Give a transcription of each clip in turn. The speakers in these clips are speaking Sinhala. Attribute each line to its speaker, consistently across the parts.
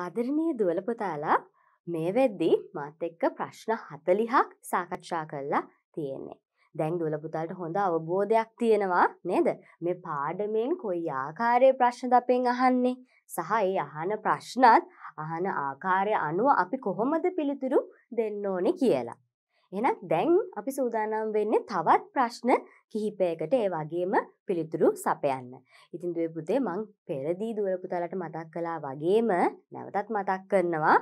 Speaker 1: ආදරණීය දුවලපුතාලා මේ වෙද්දී මාත් එක්ක ප්‍රශ්න 40ක් සාකච්ඡා කරලා තියෙන්නේ. දැන් දුවලපුතාලට හොඳ අවබෝධයක් තියෙනවා නේද? මේ පාඩමෙන් කොයි ආකාරයේ ප්‍රශ්නද අපෙන් අහන්නේ? සහ ඒ අහන ප්‍රශ්නත් අහන ආකාරය අනුව අපි කොහොමද පිළිතුරු දෙන්න ඕනේ කියලා. එනක් දැන් අපි සූදානම් වෙන්නේ තවත් ප්‍රශ්න කිහිපයකට ඒ වගේම පිළිතුරු සපයන්න. ඉතින් දුවේ පුතේ මං පෙරදී දුවරපුතාලට මතක් කළා වගේම නැවතත් මතක් කරනවා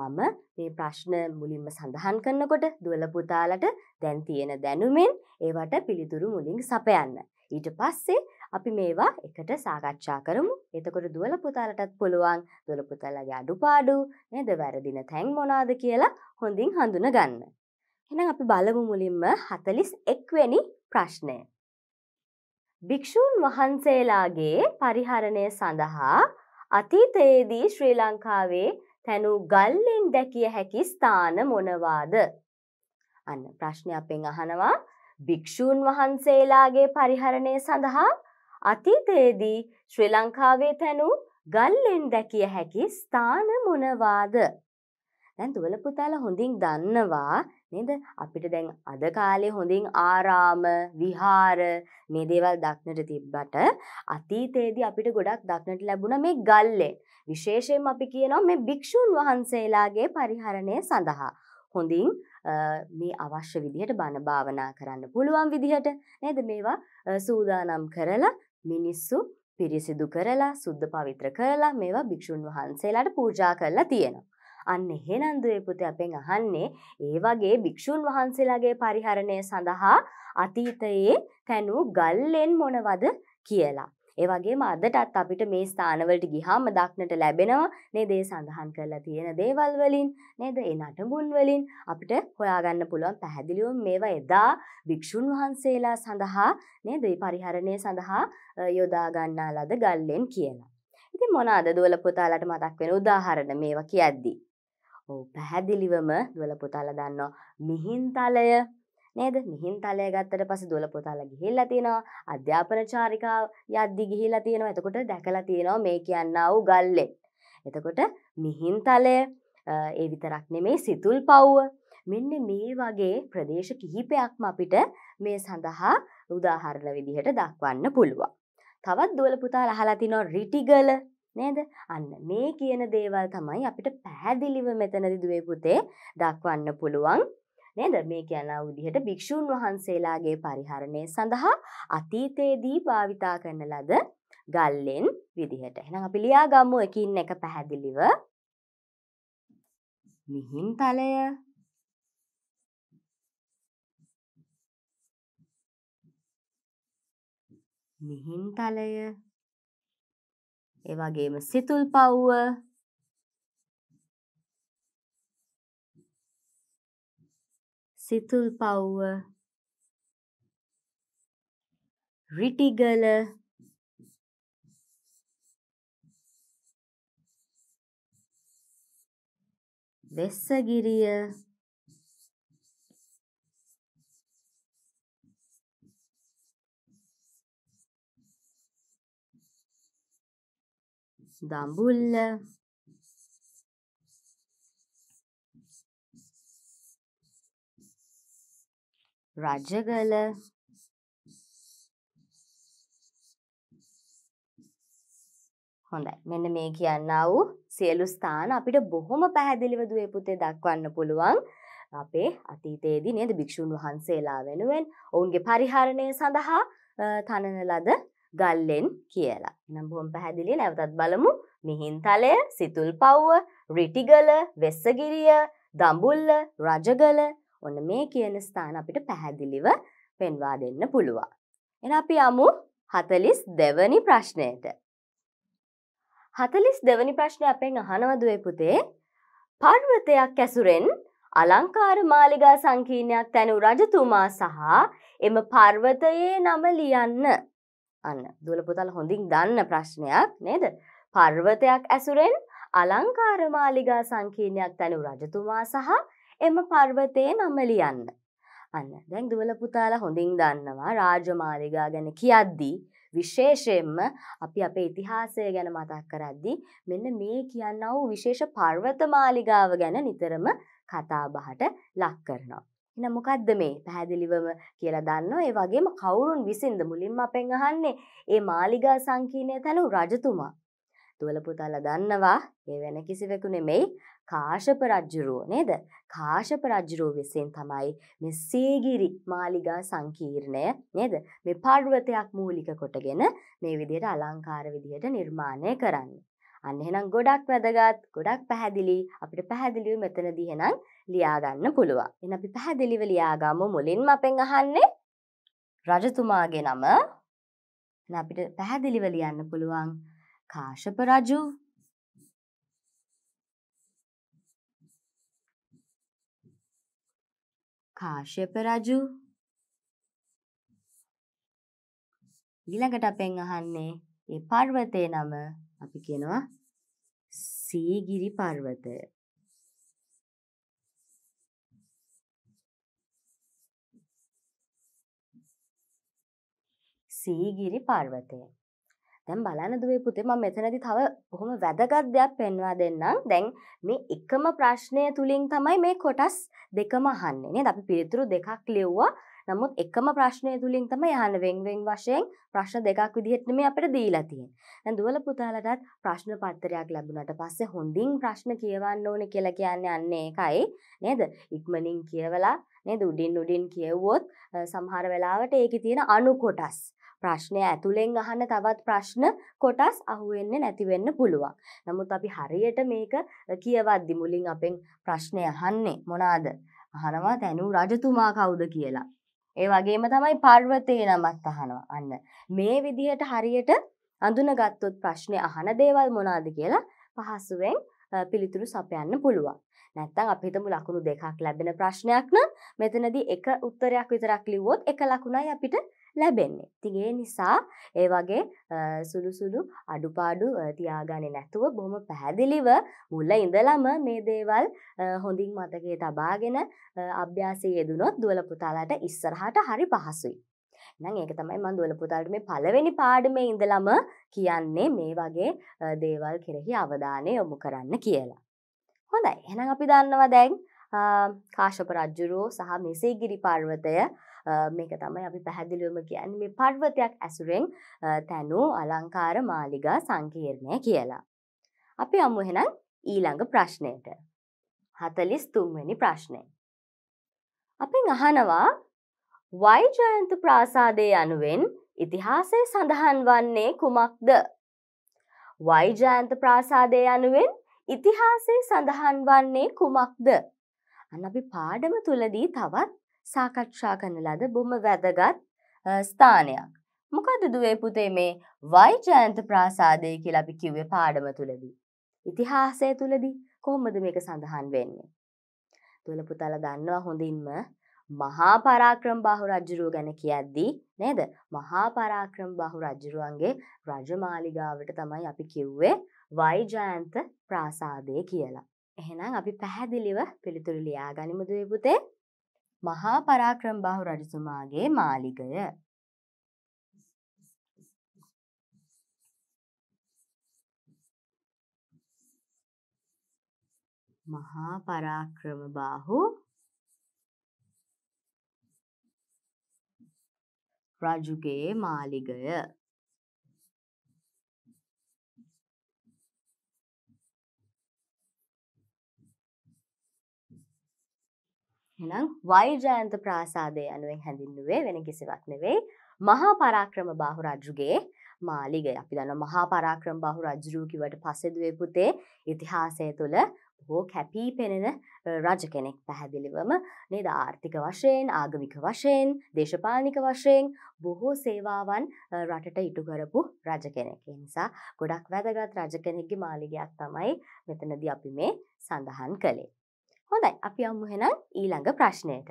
Speaker 1: මම මේ ප්‍රශ්න මුලින්ම සඳහන් කරනකොට දුවලපුතාලට දැන් තියෙන දැනුමෙන් ඒවට පිළිතුරු මුලින් සපයන්න. ඊට පස්සේ අපි මේවා එකට සාකච්ඡා කරමු. එතකොට දුවල පුතාලටත් පුළුවන් දුවල පුතාලගේ අඩුපාඩු නේද වැරදින තැන් මොනවාද කියලා හොඳින් හඳුනගන්න. එහෙනම් අපි බලමු මුලින්ම 41 වෙනි ප්‍රශ්නය. භික්ෂූන් වහන්සේලාගේ පරිහරණය සඳහා අතීතයේදී ශ්‍රී ලංකාවේ තැනු ගල්ලෙන් දැකිය හැකි ස්ථාන මොනවාද? අන්න ප්‍රශ්නය අපෙන් අහනවා භික්ෂූන් වහන්සේලාගේ පරිහරණය සඳහා අතීතයේදී ශ්‍රී ලංකාවේ තැනු ගල්ලෙන් දැකිය හැකි ස්ථාන මොනවාද? දැන් දුවල පුතාලා හොඳින් දන්නවා නේද අපිට දැන් අද කාලේ හොඳින් ආරාම විහාර මේ දේවල් දක්නට තිබ්බට අතීතයේදී අපිට ගොඩක් දක්නට ලැබුණ මේ ගල්ලෙන් විශේෂයෙන් අපි කියනවා මේ භික්ෂූන් වහන්සේලාගේ පරිහරණය සඳහා හොඳින් මේ අවශ්‍ය විදිහට බණ භාවනා කරන්න පුළුවන් විදිහට නේද මේවා සූදානම් කරලා මිනිස්සු පිරිසිදු කරලා සුද්ධ පවිත්‍ර කරලා මේවා භික්ෂූන් වහන්සේලාට පූජා කරලා තියෙනවා අන්න එහෙනම් දුවේ පුතේ අපෙන් අහන්නේ ඒ වගේ භික්ෂුන් වහන්සේලාගේ පරිහරණය සඳහා අතීතයේ තැනු ගල්ලෙන් මොනවද කියලා. ඒ වගේම අදටත් අපිට මේ ස්ථානවලට ගිහාම දක්නට ලැබෙනවා නේද ඒ සඳහන් කරලා තියෙන දේවල් වලින් නේද ඒ නටබුන් වලින් අපිට හොයාගන්න පුළුවන් පැහැදිලිව මේවා එදා භික්ෂුන් වහන්සේලා සඳහා නේද මේ පරිහරණය සඳහා යොදා ගන්නා ලද ගල්ලෙන් කියලා. ඉතින් මොනවාද දුවල පුතාලට මතක් වෙන උදාහරණ මේවා කියද්දී පැහැදිලිවම දුවල පුතාල දන්නවා මිහින්තලය නේද මිහින්තලය ගත්තට පස්සේ දුවල පුතාල ගිහිල්ලා තියෙනවා අධ්‍යාපන චාරිකාව යද්දි ගිහිල්ලා තියෙනවා එතකොට දැකලා තියෙනවා මේ කියන්නා වූ ගල්ලෙක් එතකොට මිහින්තලය ඒ විතරක් නෙමෙයි සිතුල් පව්ව මෙන්න මේ වගේ ප්‍රදේශ කිහිපයක්ම අපිට මේ සඳහා උදාහරණ විදිහට දක්වන්න පුළුවන් තවත් දුවල පුතාල අහලා තිනවා රිටිගල නේද අන්න මේ කියන දේවල් තමයි අපිට පැහැදිලිව මෙතනදි දුවේ පුතේ දක්වන්න පුළුවන් නේද මේ කියන විදිහට භික්ෂූන් වහන්සේලාගේ පරිහරණය සඳහා අතීතයේදී භාවිතා කරන ලද ගල්ලෙන් විදිහට එහෙනම් අපි ලියාගමු එකින් එක පැහැදිලිව මිහින් තලය මිහින් තලය එවගේම සිතුල් පව්ව සිතුල් පව්ව රිටිගල වෙස්සගිරිය දඹුල්ල රජගල හොඳයි මෙන්න මේ කියන්නා වූ සියලු ස්ථාන අපිට බොහොම පැහැදිලිව දුවේ පුතේ දක්වන්න පුළුවන් අපේ අතීතයේදී නේද භික්ෂූන් වහන්සේලා වෙනුවෙන් ඔවුන්ගේ පරිහරණය සඳහා තනන ලද ගල්ලෙන් කියලා. නම් බොහොම පැහැදිලි නැවතත් බලමු මිහින්තලය සිතුල් පව්ව රිටිගල වෙස්සගිරිය දඹුල්ල රජගල ඔන්න මේ කියන ස්ථාන අපිට පැහැදිලිව පෙන්වා දෙන්න පුළුවන්. එන අපි යමු හතලිස් දෙවනි ප්‍රශ්නයට. හතලිස් දෙවනි ප්‍රශ්නය අපෙන් අහනවදුවේ පුතේ පර්වතයක් ඇසුරෙන් අලංකාර මාලිගා සංකීර්ණයක් තැනු රජතුමා සහ එම පර්වතයේ නම ලියන්න. අන්න දුවලපුතල් හොඳින් දන්න ප්‍රශ්නයක් නේද. පර්වතයක් ඇසුරෙන් අලංකාරමාලිගා සංකීර්ණයක් තැනු රජතුමා සහ එම පර්වතයේ නම ලියන්න. අන්න දැන් දුවලපුතාලා හොඳින් දන්නවා රාජමාලිගා ගැන කියද්දී විශේෂයෙන්ම අපි අපේ ඉතිහාසය ගැන මතක් කරද්දි මෙන්න මේ කියන්න වූ විශේෂ පර්වත මාලිගාව ගැන නිතරම කතාබහට ලක් කරනවා. එන මොකක්ද මේ පැහැදිලිවම කියලා දන්නවා ඒ වගේම කවුරුන් විසින්ද මුලින්ම අපෙන් අහන්නේ ඒ මාලිගා සංකීර්ණය තැනු රජතුමා තුවල පුතාලා දන්නවා ඒ වෙන කිසිවෙකු නෙමෙයි කාශප රජුරුව නේද කාශප රජුරුව විසින් තමයි මේ සීගිරි මාලිගා සංකීර්ණය නේද මේ පර්වතයක් මූලික කොටගෙන මේ විදිහට අලංකාර විදිහට නිර්මාණය කරන්නේ අන්න එහෙනම් ගොඩක් වැදගත් ගොඩක් පැහැදිලි අපිට පැහැදිලිව මෙතනදී එහෙනම් ලියාගන්න පුළුවන්. එහෙනම් අපි පැහැදිලිව ලියාගමු මුලින්ම අපෙන් අහන්නේ රජතුමාගේ නම. එහෙනම් අපිට පැහැදිලිව ලියන්න පුළුවන් කාශ්‍යප රජු කාශ්‍යප රජු ඊළඟට අපෙන් අහන්නේ ඒ පර්වතයේ නම අපි කියනවා සීගිරි පර්වතය සීගිරි පර්වතය දැන් බලන්න දුවේ පුතේ මම මෙතනදී තව බොහොම වැදගත් දෙයක් පෙන්වා දෙන්නම්. දැන් මේ එකම ප්‍රශ්නය තුලින් තමයි මේ කොටස් දෙකම අහන්නේ නේද? අපි පිළිතුරු දෙකක් ලියුවා. නමුත් එකම ප්‍රශ්නය තුළින් තම යහන වෙන්වෙන් වශයෙන් ප්‍රශ්න දෙකක් විදිහටම අපට දීලා තියෙන්. දැන් දුවල පුතාලටත් ප්‍රශ්න පත්තරයක් ලැබුණට පස්සේ හොඳින් ප්‍රශ්න කියවන්න ඕනේ කියලා කියන්නේ අන්නේ එකයි නේද? ඉක්මනින් කියවලා නේද උඩින් උඩින් කියවුවොත් සමහර වෙලාවට ඒකේ තියෙන අණු කොටස් ප්‍රශ්නය ඇතුළෙන් අහන්න තවත් ප්‍රශ්න කොටස් අහුවෙන්න නැතිවෙන්න පුළුවන්. නමුත් අපි හරියට මේක කියවද්දි මුලින් අපෙන් ප්‍රශ්නය අහන්නේ මොනාද. අහනවා තැනු රජතුමා කවුද කියලා. ඒ වගේම තමයි පර්වතය නමත් අහනවා අන්න. මේ විදිහට හරියට අඳුනගත්තොත් ප්‍රශ්නය අහන දේවල් මොනාද කියලා පහසුවෙන් පිළිතුරු සපයන්න පුළුවන්. නැත්තම් අපි හිතමු ලකුණු දෙකක් ලැබෙන ප්‍රශ්නයක් නම් මෙතනදී එක උත්තරයක් විතරක් ලිව්වොත් එක ලකුණයි අපිට ලැබෙන්නේ. ඉතින් ඒ නිසා ඒ වගේ සුළු සුළු අඩුපාඩු තියාගන්නේ නැතුව බොහොම පැහැදිලිව මුල ඉඳලම මේ දේවල් හොඳින් මතකයේ තබාගෙන අභ්‍යාසයේ යෙදුනොත් දුවල පුතාලාට ඉස්සරහට හරි පහසුයි. නම් ඒක තමයි මම දුවල පුතාලට මේ පළවෙනි පාඩමේ ඉඳලම කියන්නේ මේ වගේ දේවල් කෙරෙහි අවධානය යොමු කරන්න කියලා. හොඳයි. එහෙනම් අපි දන්නවා දැන් කාශ්‍යප රජුරෝ සහ මෙසේගිරි පර්වතය මේක තමයි අපි පැහැදිලිවම කියන්න මේ පර්වතයක් ඇසුරෙන් තැනු අලංකාර මාලිගා සංකීර්ණය කියලා. අපි අමු එහෙනම් ඊළඟ ප්‍රශ්නයට. හතලිස් තුන්වැනි ප්‍රශ්නය. අපි අහනවා වයිජයන්ත ප්‍රාසාදය යනුවෙන් ඉතිහාසය සඳහන් වන්නේ කුමක්ද. වයිජයන්ත ප්‍රාසාදය යනුවෙන් ඉතිහාසේ සඳහන් වන්නේ කුමක්ද. අන්න අපි පාඩම තුළදී තවත් සාකච්ඡා කරන ලද බොම වැදගත් ස්ථානයක්. මොකද දුවේ පුතේ මේ වයිජයන්ත ප්‍රාසාදය කියලා අපි කිව්වේ පාඩම තුළදී. ඉතිහාසය තුළදී කොහොමද මේක සඳහන් වෙන්නේ. තුළ පුතල දන්නවා හොඳින්ම මහා පරාක්‍රම් බහු රජ්ජුරුව ගැන කියද්දී නේද මහා පරාක්‍රම් බහු රජ්ජුරුවන්ගේ රජමාලිගාවට තමයි අපි කිව්වේ වයිජයන්ත ප්‍රාසාදය කියලා. එහෙනම් අපි පැහැදිලිව පිළිතුරු ලියා ගනිමුදුවේ පුතේ මහා පරාක්‍රමබාහු රජතුමාගේ මාලිගය. මහා පරාක්‍රමබාහු රජුගේ මාලිගය එහෙනම් වෛජයන්ත ප්‍රාසාදය අනුවෙන් හැඳින්නුවේ වෙන කිසිවක් නෙවෙයි මහා පරාක්‍රම බාහු රජුගේ මාලිගය. අපි දන්නවා මහා පරාක්‍රම බාහු රජු කිව්වට පස්සේ දුවේ පුතේ ඉතිහාසය තුළ බොහෝ කැපී පෙනෙන රජ කෙනෙක් පැහැදිලිවම නේද ආර්ථික වශයෙන් ආගමික වශයෙන් දේශපාලනික වශයෙන් බොහෝ සේවාවන් රටට ඉටු කරපු රජ කෙනෙක්. ඒ නිසා ගොඩක් වැදගත් රජ කෙනෙක්ගේ මාලිගයක් තමයි මෙතනදී අපි මේ සඳහන් කළේ. හොඳයි අපි අම්මුහෙනම් ඊළඟ ප්‍රශ්නයට.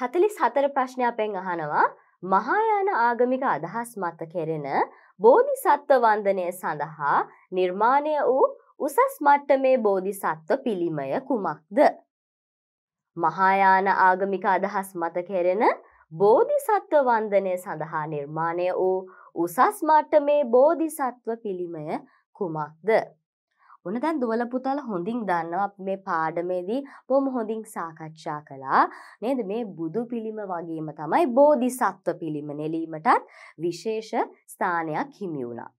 Speaker 1: හතලිස් හතර ප්‍රශ්නය අපෙන් අහනවා මහායාන ආගමික අදහස් මත කෙරෙන බෝධි සත්ව වන්දනය සඳහා නිර්මාණය වූ උසස් මට්ටමේ බෝධි සත්ව පිළිමය කුමක්ද. මහායාන ආගමික අදහස් මත කෙරෙන බෝධි සත්ව වන්දනය සඳහා නිර්මාණය වූ උසස් මට්ටමේ බෝධි සත්ව පිළිමය කුමක්ද. ඔන්න දැන් දුවල පුතාලා හොඳින් දන්නවා මේ පාඩමේදී බොහොම හොඳින් සාකච්ඡා කළා නේද මේ බුදු පිළිම වගේම තමයි බෝධිසත්ව පිළිම නෙලීමටත් විශේෂ ස්ථානයක් හිමි වුණා.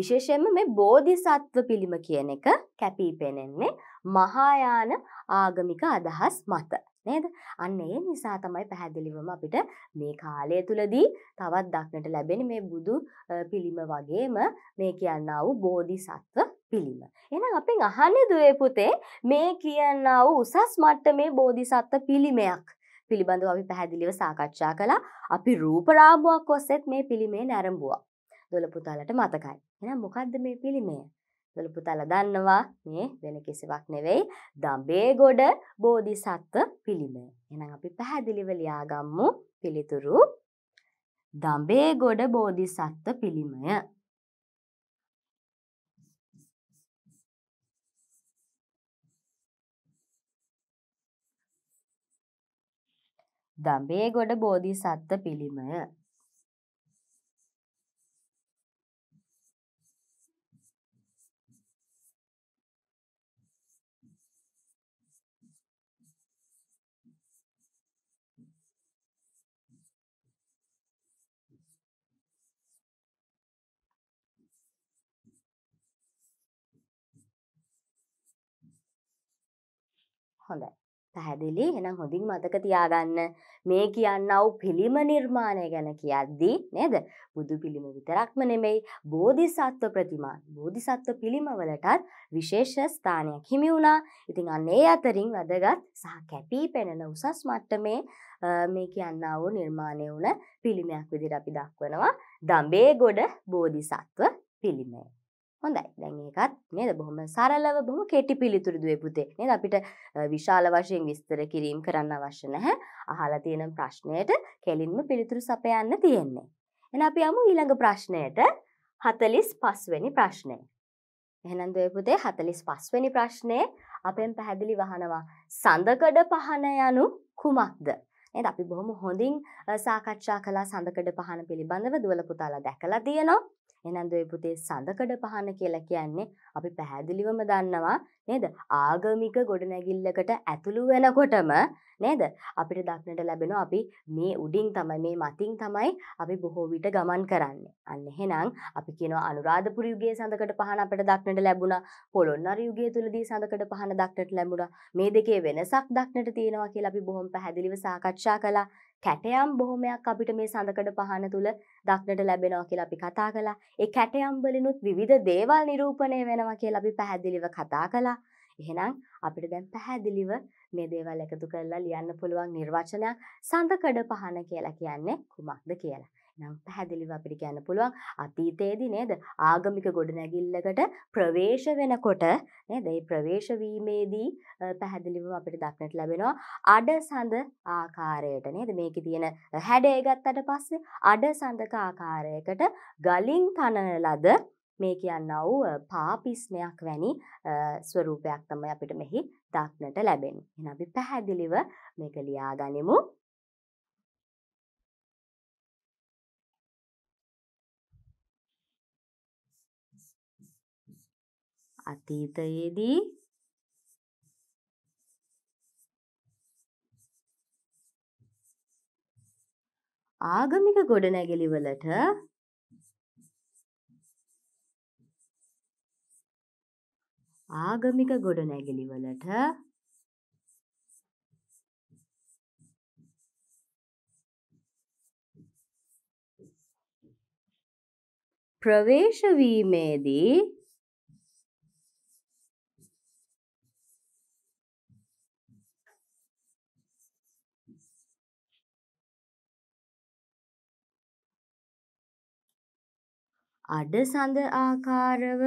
Speaker 1: විශේෂයෙන්ම මේ බෝධිසත්ව පිළිම කියන එක කැපී පෙනෙන්නේ මහායාන ආගමික අදහස් මත. නේද? අන්න ඒ නිසා තමයි පැහැදිලිවම අපිට මේ කාලය තුලදී තවත් දක්නට ලැබෙන මේ බුදු පිළිම වගේම මේ කියනා වූ බෝධිසත්ව පිළිම. එනම් අපෙන් අහන්න දුවේ පුතේ මේ කියන්නව උසස් මට්ටමේ බෝධිසත්ව පිළිමයක් පිළිබඳව අපි පැහැදිලිව සාකච්ඡා කළා. අපි රූපරාමුවක් ඔස්සෙත් මේ පිළිමේ නැරඹුවා. දොළ පුතාලට මතකයි. එහෙනම් මොකද්ද මේ පිළිමය? දොළ පුතාලා දන්නවා මේ වෙන කිසිවක් නෙවෙයි දඹේගොඩ බෝධිසත්ව පිළිමය. එහෙනම් අපි පැහැදිලිව ලියාගම්මු පිළිතුරු දඹේගොඩ බෝධිසත්ව පිළිමය. දඹේගොඩ බෝධි සත්ව පිළිමය හොඳයි පැහැදිලි එනම් හොඳින් මතක තියාගන්න මේ කියන්නව පිළිම නිර්මාණය ගැන කියද්දී නේද බුදු පිළිම විතරක්ම නෙමෙයි බෝධිසත්ව ප්‍රතිමා බෝධිසත්ව පිළිමවලටත් විශේෂ ස්ථානයක් හිමි වුණා. ඉතින් අන්න ඒ අතරින් වැදගත් සහ කැපී පෙනෙන උසස් මට්ටමේ මේ කියන්නව නිර්මාණය වුණ පිළිමයක් විදිහට අපි දක්වනවා දඹේගොඩ බෝධිසත්ව පිළිමය. හොඳයි දැන් ඒකත් නේද බොහොම සරලව බොහොම කෙටි පිළිතුරු දුවේ පුතේ නේද අපිට විශාල වශයෙන් විස්තර කිරීම කරන්න අවශ්‍ය නැහැ අහලා තියෙන ප්‍රශ්නයට කෙලින්ම පිළිතුරු සපයන්න තියෙන්නේ එහෙනම් අපි යමු ඊළඟ ප්‍රශ්නයට 45 වෙනි ප්‍රශ්නය එහෙනම් දුවේ පුතේ 45 වෙනි ප්‍රශ්නේ අපෙන් පැහැදිලි වහනවා සඳකඩ පහන යනු කුමක්ද නේද අපි බොහොම හොඳින් සාකච්ඡා කළා සඳකඩ පහන පිළිබඳව දුවල පුතාලා දැකලා තියෙනවා එහෙනම් දොයි පුතේ සඳකඩ පහන කියලා කියන්නේ අපි පැහැදිලිවම දන්නවා නේද? ආගමික ගොඩනැගිල්ලකට ඇතුළු වෙනකොටම නේද? අපිට දක්නට ලැබෙනවා අපි මේ උඩින් තමයි මේ මතින් තමයි අපි බොහෝ විට ගමන් කරන්නේ. අන්න එහෙනම් අපි කියනවා අනුරාධපුර යුගයේ සඳකඩ පහන අපිට දක්නට ලැබුණා. පොළොන්නරු යුගය තුලදී සඳකඩ පහන දක්නට ලැබුණා. මේ දෙකේ වෙනසක් දක්නට තියෙනවා කියලා අපි බොහොම පැහැදිලිව සාකච්ඡා කළා. කැටයම් බොහොමයක් අපිට මේ සඳකඩ පහන තුළ දක්නට ලැබෙනවා කියලා අපි කතා කළා. ඒ කැටයම් වලිනුත් විවිධ දේවල් නිරූපණය වෙනවා කියලා අපි පැහැදිලිව කතා කළා. එහෙනම් අපිට දැන් පැහැදිලිව මේ දේවල් එකතු කරලා ලියන්න පුළුවන් නිර්වචනයක් සඳකඩ පහන කියලා කියන්නේ කුමක්ද කියලා. නම් පැහැදිලිව අපිට කියන්න පුළුවන් අතීතයේදී නේද ආගමික ගොඩනැගිල්ලකට ප්‍රවේශ වෙනකොට නේද ඒ ප්‍රවේශ වීමේදී පැහැදිලිව අපිට දක්නට ලැබෙනවා අඩසඳ ආකාරයට නේද මේකේ තියෙන හැඩය ගත්තට පස්සේ අඩසඳක ආකාරයකට ගලින් තනන ලද මේ කියන්නව පාපිස්නයක් වැනි ස්වරූපයක් තමයි අපිට මෙහි දක්නට ලැබෙන. එහෙනම් අපි පැහැදිලිව මේක ලියා ගනිමු. අතීතයේදී ආගමික ගොඩනැගිලි වලට ආගමික ගොඩනැගිලි වලට ප්‍රවේශවීමේදී අඩසඳ ආකාරව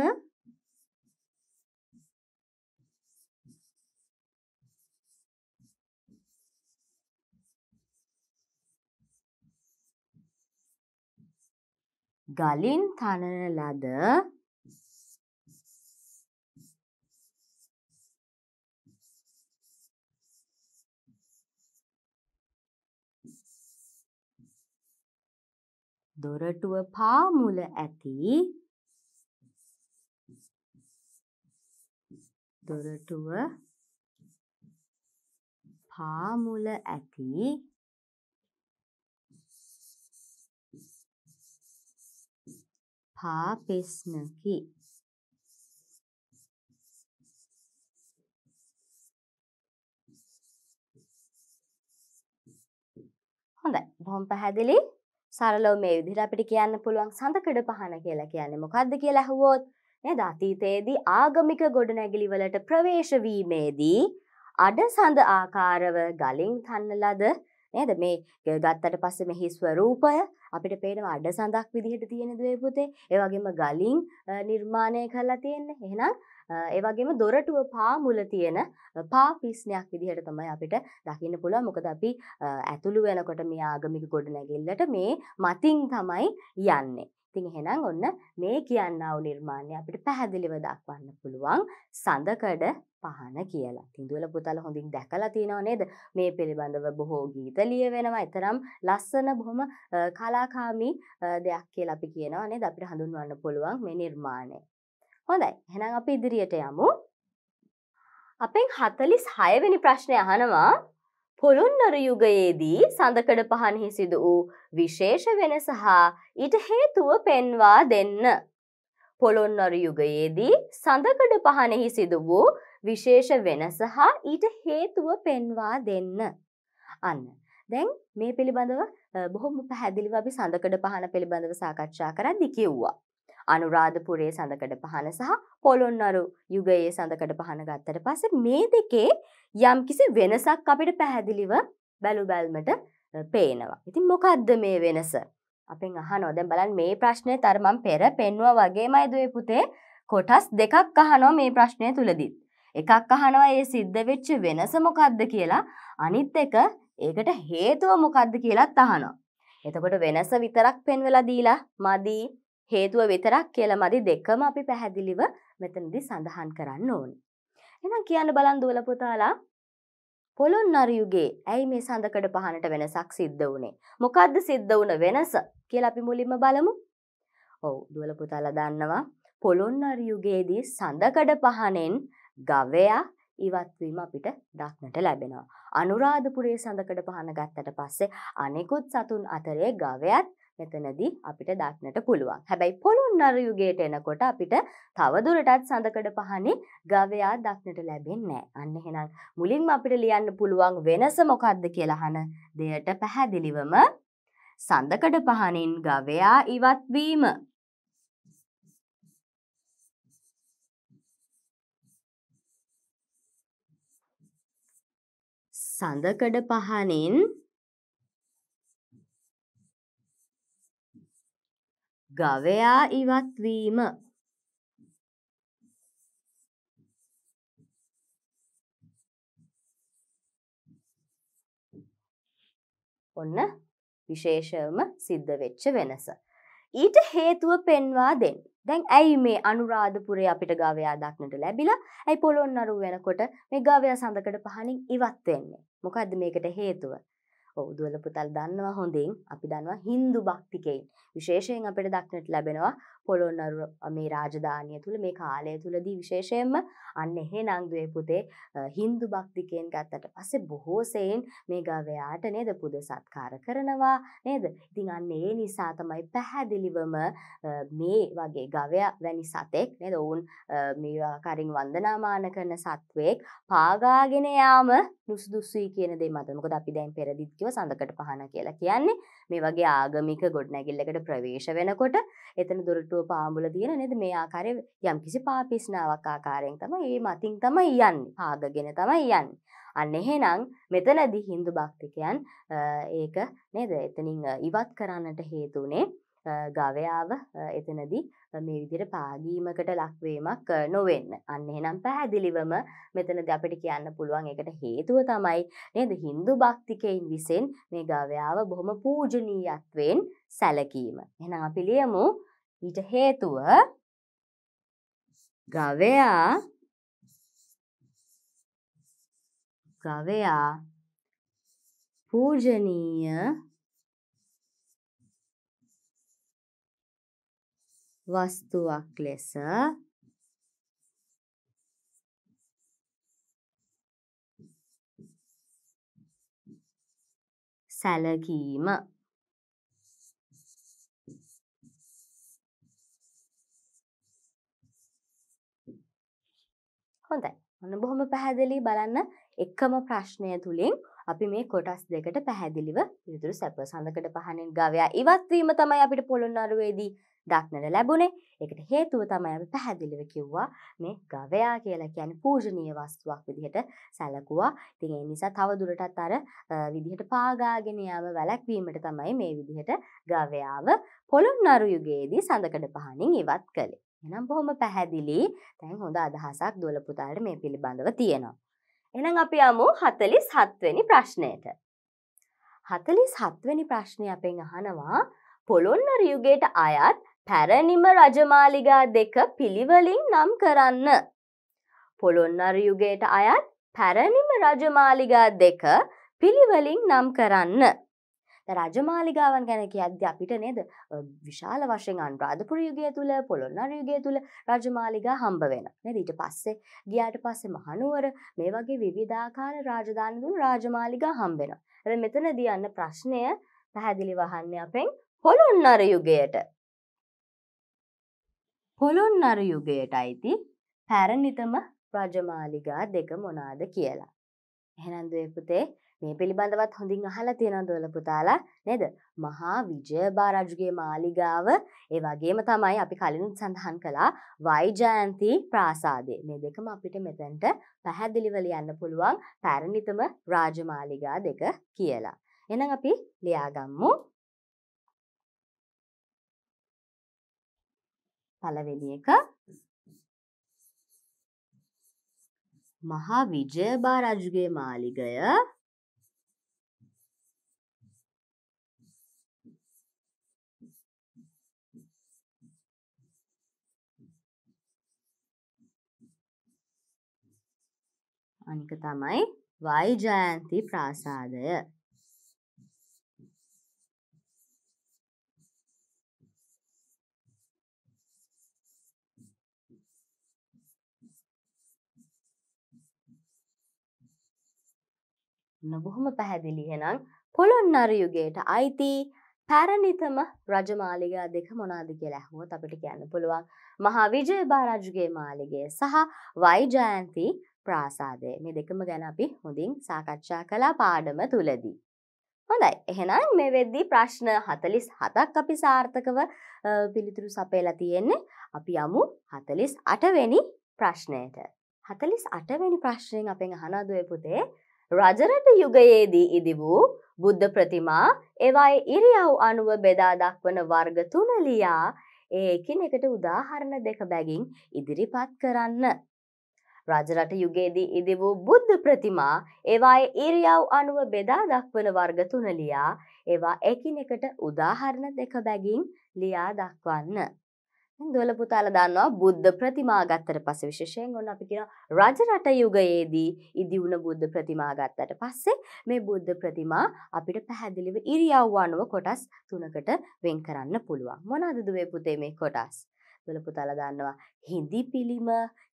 Speaker 1: ගලින් තනන ලද දොරටුව පාමුල ඇති දොරටුව පාමුල ඇති පාපෙස්නකි හොඳයි බොහොම පැහැදිලි සරලව මේ විදිහට අපිට කියන්න පුළුවන් සඳකඩ පහන කියලා කියන්නේ මොකද්ද කියලා අහුවොත් නේද අතීතයේදී ආගමික ගොඩනැගිලි වලට ප්‍රවේශ වීමේදී අඩ සඳ ආකාරව ගලින් තන්න ලද නේද මේ ගත්තට පස්සේ මේ හිස් ස්වරූපය අපිට පේනවා අඩ සඳක් විදිහට තියෙන දේ පුතේ ඒ වගේම ගලින් නිර්මාණය කරලා තියෙන්නේ එහෙනම් ඒවගේම දොරටුව පා මුල තියෙන පා පිස්නයක් විදිහට තමයි අපිට දකින්න පුළුවන් මොකද අපි ඇතුළු වෙනකොට මේ ආගමික ගොඩනැගිල්ලට මේ මතින් තමයි යන්නේ. ඉතින් එහෙනම් ඔන්න මේ කියන්නව නිර්මාණය අපිට පැහැදිලිව දක්වන්න පුළුවන් සඳකඩ පහන කියලා. තිඳුවල පුතල හොඳින් දැකලා තියෙනව නේද? මේ පිළිබඳව බොහෝ ගීත ලියවෙනවා. ඊතරම් ලස්සන බොහොම කලාකාමී දෙයක් කියලා අපි කියනවා නේද? අපිට හඳුන්වන්න පුළුවන් මේ නිර්මාණය. හොඳයි එහෙනම් අපි ඉදිරියට යමු. අපෙන් 46 වෙනි ප්‍රශ්නය අහනවා පොළොන්නර යුගයේදී සඳකඩ පහනෙහි සිදු වූ විශේෂ වෙනස හා ඊට හේතුව පෙන්වා දෙන්න. පොළොන්නර යුගයේදී සඳකඩ පහනෙහි සිදු වූ විශේෂ වෙනස හා ඊට හේතුව පෙන්වා දෙන්න. අන්න. දැන් මේ පිළිබඳව බොහොම පැහැදිලිව අපි සඳකඩ පහන පිළිබඳව සාකච්ඡා කරද්දී කිව්වා. අනුරාධපුරයේ සඳකඩ පහන සහ පොළොන්නරු යුගයේ සඳකඩ පහන ගත්තට පස්සේ මේ දෙකේ යම්කිසි වෙනසක් අපිට පැහැදිලිව බැලු බැල්මට පේනවා. ඉතින් මොකද්ද මේ වෙනස? අපෙන් අහනවා. දැන් බලන්න මේ ප්‍රශ්නේ තරමම් පෙර පෙන්වුවා වගේමයි දුවේ පුතේ කොටස් දෙකක් අහනවා මේ ප්‍රශ්නය තුලදී. එකක් අහනවා ඒ සිද්ධ වෙච්ච වෙනස මොකද්ද කියලා. අනිත් එක ඒකට හේතුව මොකද්ද කියලාත් අහනවා. එතකොට වෙනස විතරක් පෙන්වලා දීලා මදි හේතුව විතරක් කියලා මදි දෙකම අපි පැහැදිලිව මෙතනදී සඳහන් කරන්න ඕන. එහෙනම් කියන්න බලන් දුවල පුතාලා පොළොන්නරු යුගයේ ඇයි මේ සඳකඩ පහනට වෙනසක් සිද්ධ වුනේ? මොකද්ද සිද්ධ වුණ වෙනස කියලා අපි මුලින්ම බලමු. ඔව් දුවල පුතාලා දන්නවා පොළොන්නරු යුගයේදී සඳකඩ පහනෙන් ගවයා ඉවත්වීම අපිට දක්නට ලැබෙනවා. අනුරාධපුරයේ සඳකඩ පහන ගත්තට පස්සේ අනෙකුත් සතුන් අතරේ ගවයත් මෙතනදී අපිට දක්නට පුළුවන්. හැබැයි පොළොන්නරු යුගයට එනකොට අපිට තවදුරටත් සඳකඩ පහනේ ගවයා දක්නට ලැබෙන්නේ නැහැ. අන්න එහෙනම් මුලින්ම අපිට ලියන්න පුළුවන් වෙනස මොකක්ද කියලා අහන දෙයට පැහැදිලිවම සඳකඩ පහනින් ගවයා ඉවත් වීම සඳකඩ පහනින් ගවයා ඉවත්වීම ඔන්න විශේෂවම සිද්ධ වෙච්ච වෙනස. ඊට හේතුව පෙන්වා දෙන්න. දැන් ඇයි මේ අනුරාධපුරේ අපිට ගවයා දක්නට ලැබිලා ඇයි පොළොන්නරු වෙනකොට මේ ගවයා සඳකට පහනින් ඉවත් වෙන්නේ. මොකද්ද මේකට හේතුව? ඔවුදුවල පුතල් දන්නවා හොඳින් අපි දන්නවා හින්දු භක්තිකයින් විශේෂයෙන් අපට දක්නට ලැබෙනවා පොළොන්නරුව මේ රාජධානිය තුළ මේ කාලය තුළදී විශේෂයෙන්ම අන්න එහෙනම් දුවේ පුතේ හින්දු භක්තිකයෙන් ගත්තට පස්සේ බොහෝ සෙයින් මේ ගවයාට නේද පුද සත්කාර කරනවා නේද? ඉතින් අන්න ඒ නිසා තමයි පැහැදිලිවම මේ වගේ ගවයා වැනි සතෙක් නේද? ඔවුන් මේ ආකාරයෙන් වන්දනාමාන කරන සත්වෙක් පාගාගෙන යාම නුසුදුසුයි කියන දේ මත. මොකද අපි දැන් පෙරදිත් කිව්ව සඳකට පහන කියලා කියන්නේ මේ වගේ ආගමික ගොඩනැගිල්ලකට ප්‍රවේශ වෙනකොට එතන දුරටුව පාමුල තියෙන නේද මේ ආකාරය යම්කිසි පාපිස්නාවක් ආකාරයෙන් තමයි ඒ මතින් තමයි යන්නේ පාගගෙන තමයි යන්නේ. අන්න එහෙනම් මෙතනදී Hindu භක්තිකයන් ඒක නේද එතනින් ඉවත් කරන්නට හේතු උනේ ගවයාව එතනදී මේ විදිර පාගීමකට ලක්වීමක් නොවෙන්න අන්න එනම් පැහැදිලිවම මෙතනද අපිට කියන්න පුළුවන් එකට හේතුව තමයි නේද හින්දු භක්තිකයින් විසෙන් මේ ගවයාව බොහොම පූජනීයත්වෙන් සැලකීම. එනම් අපි ලියමු ඊට හේතුව ගවයා ගවයා පූජනීය වස්තුවක් ලෙස සැලකීම හොඳයි ඔන්න බොහොම පැහැදිලි බලන්න එකම ප්‍රශ්නය තුළින් අපි මේ කොටස් දෙකට පැහැදිලිව යුතුරු සැප සඳකට පහනින් ගවයා ඉවත්වීම තමයි අපිට පොළොන්නරුවේදී දක්නට ලැබුණේ එකට හේතුව තමයි අපි පැහැදිලිව කිව්වා මේ ගවයා කියලා කියන්නේ පූජනීය වස්තුවක් විදිහට සැලකුවා. ඉතින් ඒ නිසා තවදුරටත් අර විදිහට පාගාගෙන යාම වැළැක්වීමට තමයි මේ විදිහට ගවයාව පොළොන්නරු යුගයේදී සඳකඩ පහණින් ඉවත් කළේ. එහෙනම් බොහොම පැහැදිලි දැන් හොඳ අදහසක් දොළ පුතාලට මේ පිළිබඳව තියෙනවා. එහෙනම් අපි යමු 47 වෙනි ප්‍රශ්නයට. 47 වෙනි ප්‍රශ්නේ අපෙන් අහනවා පොළොන්නරු යුගයට අයත් පැරණිම රජමාලිගා දෙක පිළිවලින් නම් කරන්න. පොළොන්නර යුගයට අයත් පැරණිම රජමාලිගා දෙක පිළිවලින් නම් කරන්න. රජමාලිගාවන් ගැන කියද්දි අපිට නේද විශාල වශයෙන් අනුරාධපුර යුගය තුල පොළොන්නරු යුගය තුල රජමාලිගා හම්බ වෙනවා නේද ඊට පස්සේ ගියාට පස්සේ මහනුවර මේ වගේ විවිධාකාර රාජධානි තුන රාජමාලිගා හම්බ වෙනවා. මෙතනදී යන්න ප්‍රශ්නය පැහැදිලි වහන්නේ අපෙන් පොළොන්නරු යුගයට පොළොන්නරු යුගයට අයිති පැරණිතම රජමාලිගා දෙක මොනාද කියලා. එහෙනම් දුවපුතේ මේ පිළිබඳවත් හොඳින් අහලා තියෙන දොල පුතාලා නේද? මහා විජයබාරජුගේ මාලිගාව ඒ වගේම තමයි අපි කලිනුත් සඳහන් කළා වයිජයන්ති ප්‍රාසාදය. මේ දෙකම අපිට මෙතෙන්ට පැහැදිලිව ලියන්න පුළුවන් පැරණිතම රාජමාලිගා දෙක කියලා. එහෙනම් අපි ලියාගමු පළවෙනි එක මහා විජයබා රජුගේ මාලිගය අනික තමයි වයිජයන්ති ප්‍රාසාදය බොහොම පැහැදිලිහෙනම් පොළොන්නර යුගයට අයිති පැරණිතම රජමාලිගා දෙක මොනාද කියලා ඇහුවොත් අපිට කියන්න පුළුවන් මහා විජය බාරජුගේ මාලිගය සහ වයිජයන්ති ප්‍රාසාදය මේ දෙකම ගැන අපි හොඳින් සාකච්ඡා කලා පාඩම තුලදී. හොඳයි එහෙනම් මේ වෙද්දී ප්‍රශ්න හතලිස් හතක් අපි සාර්ථකව පිළිතුරු සපේලා තියෙන්නේ අපි යමු හතලිස් අටවෙනි ප්‍රශ්නයට. හතලිස් අටවැනි ප්‍රශ්නයෙන් අපෙන් හනදුවපුතේ රජරට යුගයේදී ඉදි වූ බුද්ධ ප්‍රතිමා ඒවායේ ඉරියව් අනුව බෙදා දක්වන වර්ග තුන ලියා ඒකින් එකට උදාහරණ දෙක බැගින් ඉදිරිපත් කරන්න. රජරට යුගයේදී ඉදි වූ බුද්ධ ප්‍රතිමා ඒවායේ ඉරියව් අනුව බෙදා දක්වන වර්ග තුන ලියා ඒවා එකිනෙකට උදාහරණ දෙක බැගින් ලියා දක්වන්න. දොල පුතාලා දන්නවා බුද්ධ ප්‍රතිමා ගත්තට පස්සේ විශේෂයෙන් ඔන්න අපි කියන රජ රට යුගයේදී ඉදි වුණ බුද්ධ ප්‍රතිමා ගත්තට පස්සේ මේ බුද්ධ ප්‍රතිමා අපිට පැහැදිලිව ඉරියව් අනුව කොටස් තුනකට වෙන් කරන්න පුළුවන්. මොනවද දුවේ පුතේ මේ කොටස්? දොල පුතාලා දන්නවා හිඳි පිළිම,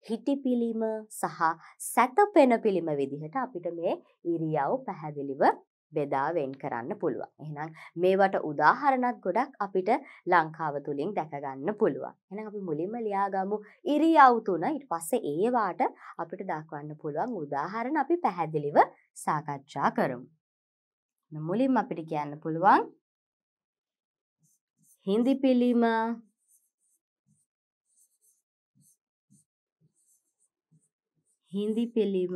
Speaker 1: හිටි පිළිම සහ සැතපෙන පිළිම විදිහට අපිට මේ ඉරියව් පැහැදිලිව බෙදා වෙන් කරන්න පුළුවන්. එහෙනම් මේවට උදාහරණත් ගොඩක් අපිට ලංකාව තුලින් දැකගන්න පුළුවන්. එහෙනම් අපි මුලින්ම ලියාගමු ඉරියව් තුන. ඊට පස්සේ ඒවාට අපිට දක්වන්න පුළුවන් උදාහරණ අපි පැහැදිලිව සාකච්ඡා කරමු. මුලින්ම අපිට කියන්න පුළුවන් හිඳි පිළිම හිඳි පිළිම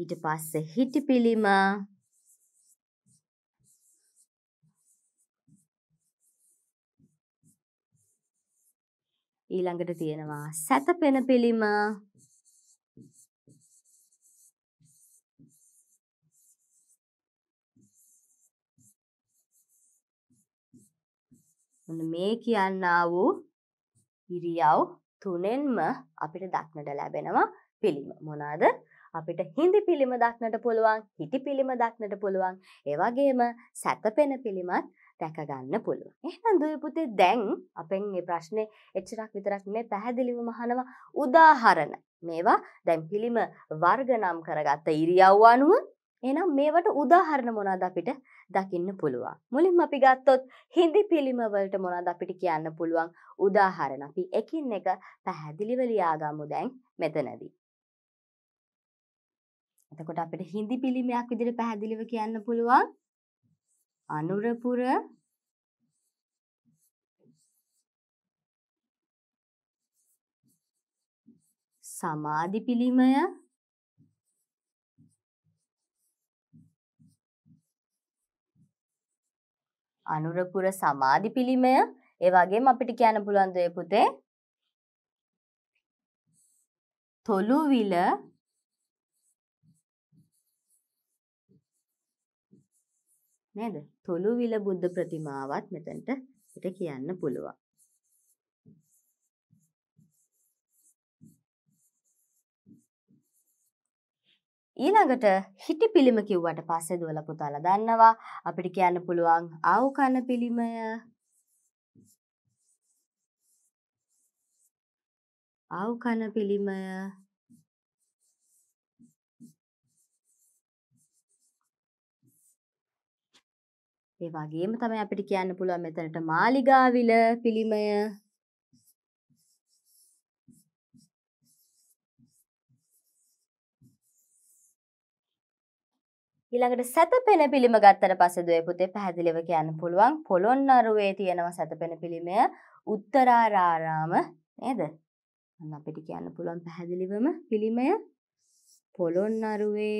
Speaker 1: ඊට පස්සේ හිටිපිලිම ඊළඟට තියෙනවා සැතපෙන පිළිම මේ කියන්නා වූ ඉරියව් තුනෙන්ම අපිට දක්නට ලැබෙනවා පිළිම මොනාද අපිට හිඳි පිළිම දක්නට පුළුවන් හිටි පිළිම දක්නට පුළුවන් ඒවගේම සැතපෙන පිළිමත් දැකගන්න පුළුව. එහම් දුයපුතේ දැන් අපෙන් මේ ප්‍රශ්නය එච්චරක් විතරක් මේ පැහැදිලිව මහනවා උදාහරණ මේවා දැන් පිළිම වර්ගනම් කරගත්ත ඉරියව් අනුව එනම් මේවට උදාහරණ මොනාද අපිට දකින්න පුළුවන්. මුලින්ම අපි ගත්තොත් හිඳි පිළිම වලට මොනාද අපිට කියන්න පුළුවන් උදාහරණ. අපි එකින් එක පැහැදිලිව ලියාගමු දැන් මෙතනදී. එතකොට අපිට හිඳි පිළිමයක් විදිහට පැහැදිලිව කියන්න පුළුවන් අනුරපුර සමාධි පිළිමය අනුරපුර සමාධි පිළිමය ඒ වගේම අපිට කියන්න පුළුවන් දේ පුතේ තොළුවිල නේද? තොළුවිල බුද්ධ ප්‍රතිමාවත් මෙතනට පිට කියන්න පුළුවන්. ඊළඟට හිටි පිළිම කිව්වට පස්සේ දුවල පුතාලා දන්නවා අපිට කියන්න පුළුවන් ආව් කන පිළිමය ආව් කන පිළිමය ඒ වගේම තමයි අපිට කියන්න පුළුවන් මෙතනට මාලිගාවිල පිළිමය ඊළඟට සැතපෙන පිළිම ගත්තට පස්සේ දුවේ පුතේ පැහැදිලිව කියන්න පුළුවන් පොළොන්නරුවේ තියෙනවා සැතපෙන පිළිමය උත්තරාරාරාම නේද? අන්න අපිට කියන්න පුළුවන් පැහැදිලිවම පිළිමය පොළොන්නරුවේ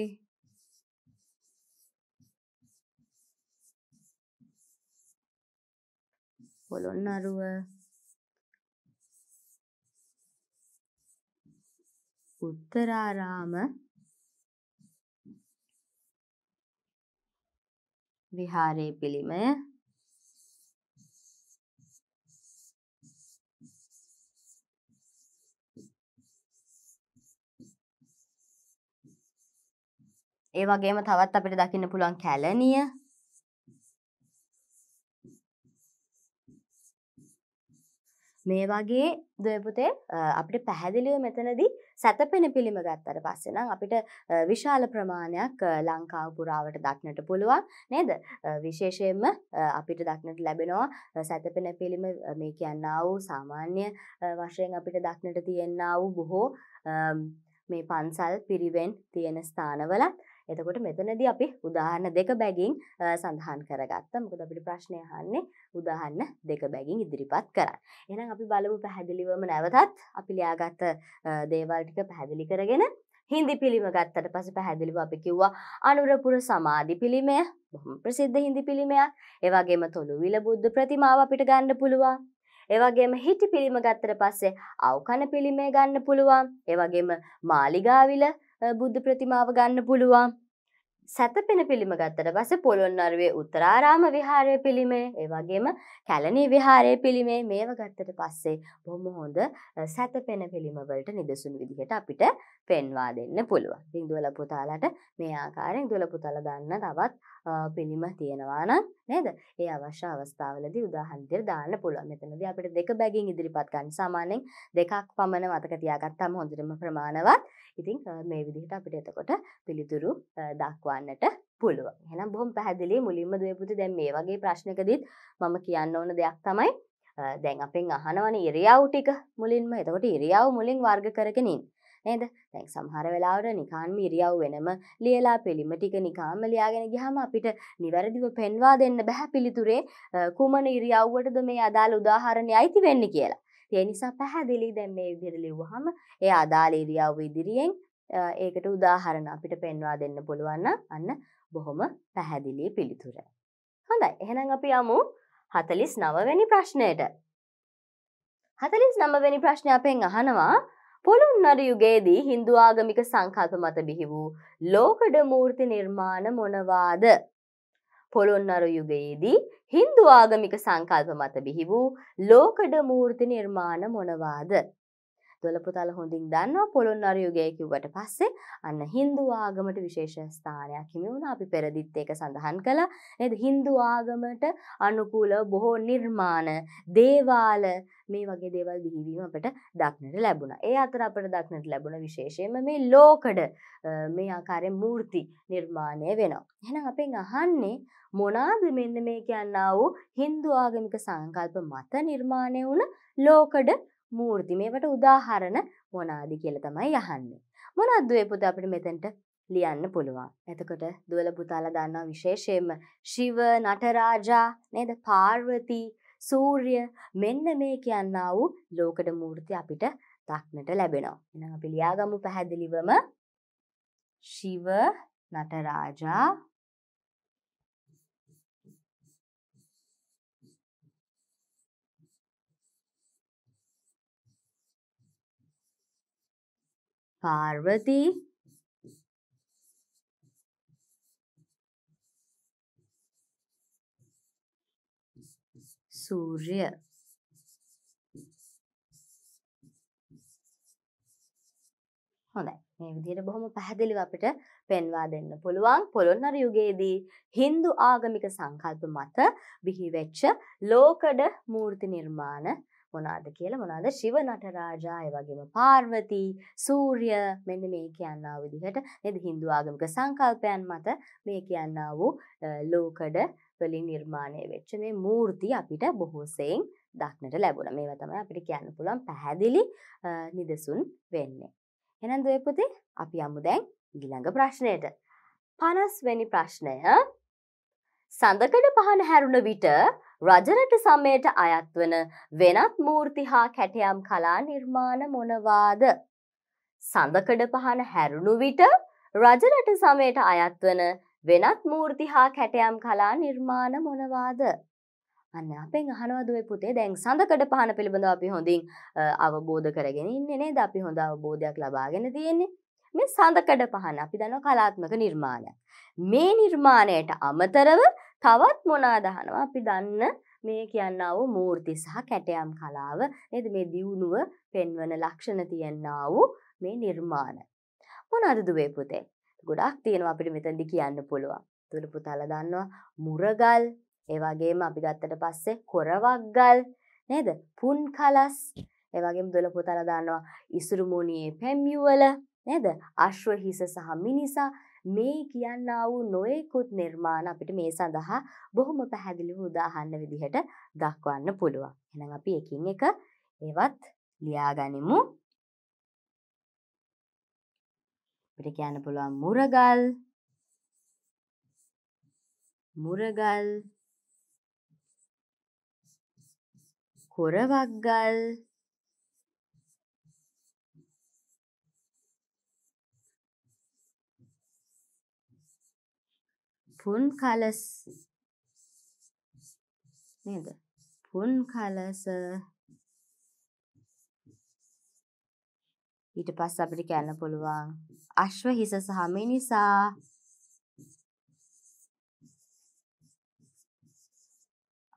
Speaker 1: පොළොන්නරුව උත්තරාරාම විහාරයේ පිළිමය ඒ වගේම තවත් අපිට දකින්න පුළුවන් කැලණිය මේ වගේ දයපුතේ අපිට පැහැදිලිව මෙතනදී සැතපෙන පිළිම ගත්තට පස්සේ නම් අපිට විශාල ප්‍රමාණයක් ලංකාව පුරාවට දක්නට පුළුවන් නේද? විශේෂයෙන්ම අපිට දක්නට ලැබෙනවා සැතපෙන පිළිම මේ කියනා වූ සාමාන්‍ය වශයෙන් අපිට දක්නට තියෙනා වූ බොහෝ මේ පන්සල් පිරිවෙන් තියෙන ස්ථානවලත් එතකොට මෙතනදී අපි උදාහරණ දෙක බැගින් සඳහන් කරගත්තා. මොකද අපිට ප්‍රශ්නය අහන්නේ උදාහරණ දෙක බැගින් ඉදිරිපත් කරන්න. එහෙනම් අපි බලමු පැහැදිලිවම නැවතත් අපි ලියාගත් දේවල් ටික පැහැදිලි කරගෙන හින්දි පිළිම ගත්තට පස පැහැදිලිව අපි කිව්වා අනුරපුර සමාධි පිළිමය බොහොම ප්‍රසිද්ධ හින්දි පිළිමයක්. ඒ වගේම තොලුවිල බුද්ධ ප්‍රතිමාව අපිට ගන්න පුළුවන්. ඒ වගේම හිටි පිළිම ගත්තට පස්සේ අවකන පිළිමය ගන්න පුළුවන්. ඒ වගේම මාලිගාවිල බුද්ධ ප්‍රතිමාව ගන්න පුළුවන්. සැතපෙන පිළිම ගත්තට පස පොළොන්නරුවේ උත්තරාරාම විහාරය පිළිමේ ඒ වගේම කැලණී විහාරය පිළිමේ මේව ගත්තට පස්සේ බොහොම හොඳ සැතපෙන පිළිම වලට නිදසුන් විදිහට අපිට පෙන්වා දෙන්න පුළුවන්. ඉතින් දුවල පුතාලට මේ ආකාරයෙන් දුවල පුතාලා දන්න තවත් පිළිම තියෙනවාන නේද ඒ අවශ්‍ය අවස්ථාවලදී උදාහන්දිර දාන්න පුළුවන් මෙතනදී අපිට දෙක බැගින් ඉදිරිපත් ගන්න සාමාන්‍යයෙන් දෙකක් පමණ මතක තියාගත්තාම හොඳටම ප්‍රමාණවත් ඉතින් මේ විදිහට අපිට එතකොට පිළිතුරු දක්වන්නට පුළුවන් එහෙනම් බොහොම පැහැදිලි මුලින්ම දුවපුති දැන් මේ වගේ ප්‍රශ්නකදීත් මම කියන්න ඕන දෙයක් තමයි දැන් අපෙන් අහනවනේ ඉරියව් ටික මුලින්ම එතකොට ඉරියව් මුලින් වර්ග කරගෙනින් නේද දැන් සමහර වෙලාවට නිකාන්ම ඉරියව් වෙනම ලියලා පිළිම ටික නිකාම ලියාගෙන ගිහම අපිට නිවැරදිව පෙන්වා දෙන්න බැහැ පිළිතුරේ කුමන ඉරියව්වටද මේ අදාළ උදාහරණය අයිති වෙන්න කියලා. ඒ නිසා පැහැදිලි දැන් මේ විදිහට ලිව්වහම ඒ අදාළ ඉරියව් ඉදිරියෙන් ඒකට උදාහරණ අපිට පෙන්වා දෙන්න පුළුවන් අන්න බොහොම පැහැදිලි පිළිතුර. හොඳයි එහෙනම් අපි යමු 49 වෙනි ප්‍රශ්නයට. 49 වෙනි ප්‍රශ්නේ අපෙන් අහනවා පොළොන්නර යුගයේදී හින්දු ආගමික සංකල්ප මත බිහි වූ ලෝකඩ මූර්ති නිර්මාණ මොනවාද? පොළොන්නර යුගයේදී හින්දු ආගමික සංකල්ප මත බිහි වූ ලෝකඩ මූර්ති නිර්මාණ මොනවාද? දත්වල පුතල හොඳින් දන්නවා පොළොන්නරු යුගය කිව්වට පස්සේ අන්න Hindu ආගමට විශේෂ ස්ථානයක් හිමි වුණා. අපි පෙරදිත් ඒක සඳහන් කළා. නේද? Hindu ආගමට අනුකූල බොහෝ නිර්මාණ, දේවාල මේ වගේ දේවල් බිහිවීම අපට දක්නට ලැබුණා. ඒ අතර අපට දක්නට ලැබුණ විශේෂයෙන්ම මේ ලෝකඩ මේ ආකාරයෙන් මූර්ති නිර්මාණය වෙනවා. එහෙනම් අපෙන් අහන්නේ මොනාද මෙන්න මේ කියන්නා වූ Hindu ආගමික සංකල්ප මත නිර්මාණය වුණ ලෝකඩ මූර්ති මේවට උදාහරණ මොනාදි කියල තමයි යහන්නේ. මොනද්දුවේ පුත අපිට මෙතැන්ට ලියන්න පුළුවන්. එතකොට දුවල පුතාලා දන්නවා විශේෂයෙන්ම ශිව නටරාජා නේද පාර්වති සූර්ය මෙන්න මේ කියන්නා වූ ලෝකඩ මූර්ති අපිට දක්නට ලැබෙනවා. එනම් අපි ලියාගමු පැහැදිලිවම ශිව නටරාජා පාර්වති සූර්ය හොඳයි මේ විදිහට බොහොම පැහැදිලිව අපිට පෙන්වා දෙන්න පුළුවන් පොළොන්නර යුගයේදී Hindu ආගමික සංකල්ප මත බිහි වෙච්ච ලෝකඩ මූර්ති නිර්මාණ මොනාද කියලා මොනාද ශිව නටරාජා ඒ වගේම පාර්වතී සූර්ය මෙන්න මේ කියනා විදිහට නේද Hindu ආගමික සංකල්පයන් මත මේ කියනා වූ ලෝකඩ වලින් නිර්මාණය වෙච්ච මේ මූර්ති අපිට බොහෝසෙයින් දක්නට ලැබුණා. මේවා තමයි අපිට කියන්න පුළුවන් පැහැදිලි නිදසුන් වෙන්නේ. එහෙනම් දුවේ පුතේ අපි යමු දැන් ඊළඟ ප්‍රශ්නයට. 50 වෙනි ප්‍රශ්නය සඳකඩ පහන හැරුණ විට රජරට සමයට අයත්වන වෙනත් මූර්ති හා කැටයම් කලා නිර්මාණ මොනවාද. සඳකඩ පහන හැරුණු විට රජරට සමයට අයත්වන වෙනත් මූර්ති හා කැටයම් කලා නිර්මාණ මොනවාද. අන්න අපේ අහනවදුව පුතේ දැන් සඳකඩ පහන පිළිබඳ අපි හොඳින් අවබෝධ කරගෙන ඉන්නනේ ද අපි හොඳ අවබෝධයක් ලබාගෙන තියෙන්නේ. මේ සඳකඩ පහන අපි දන කලාත්මක නිර්මාණයක්. මේ නිර්මාණයට අමතරව තවත් මොනාද අහනවා අපි දන්න මේ කියන්නා වූ මූර්ති සහ කැටයම් කලාව නේද මේ දියුණුව පෙන්වන ලක්ෂණ තියනා වූ මේ නිර්මාණ මොනවාද දුවේ පුතේ ගොඩක් තියෙනවා අපිට මෙතනදි කියන්න පුළුවන් තුළු පුතාලා දන්නවා මුරගල් ඒ වගේම අපි ගත්තට පස්සේ කොරවක්ගල් නේද පුන් කලස් ඒ වගේම දොළ පුතාලා දන්නවා ඉසුරුමුණියේ පැමියුවල නේද අශ්ව හිස සහ මිනිසා මේ කියන්නා වූ නොයෙකුත් නිර්මාණ අපිට මේ සඳහා බොහොම පැහැදිලිව උදාහරණ විදිහට දක්වන්න පුළුවන්. එහෙනම් අපි එකින් එක ඒවත් ලියාගනිමු. අපිට කියන්න පුළුවන් මුරගල් මුරගල් කොරවක්ගල් පුන් කලස නේද පුන් කලස ඊට පස්ස අපිට කියන්න පුළුවන් අශ්ව හිස සහ මිනිසා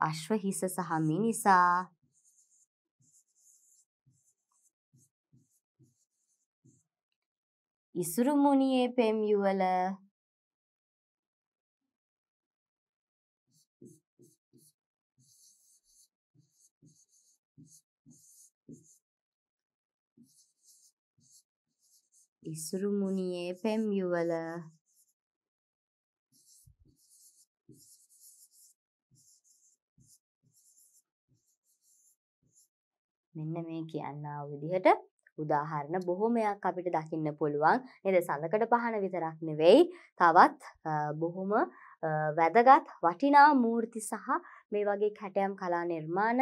Speaker 1: අශ්ව හිස සහ මිනිසා ඉසුරු මුනියේ පෙම් යුවල ඉසුරු මුනියේ පෙම් යුවල මෙන්න මේ කියන්නා විදිහට උදාහරණ බොහොමයක් අපිට දකින්න පුළුවන් නේද සඳකඩ පහන විතරක් නෙවෙයි තවත් බොහොම වැදගත් වටිනා මූර්ති සහ මේ වගේ කැටයම් කලා නිර්මාණ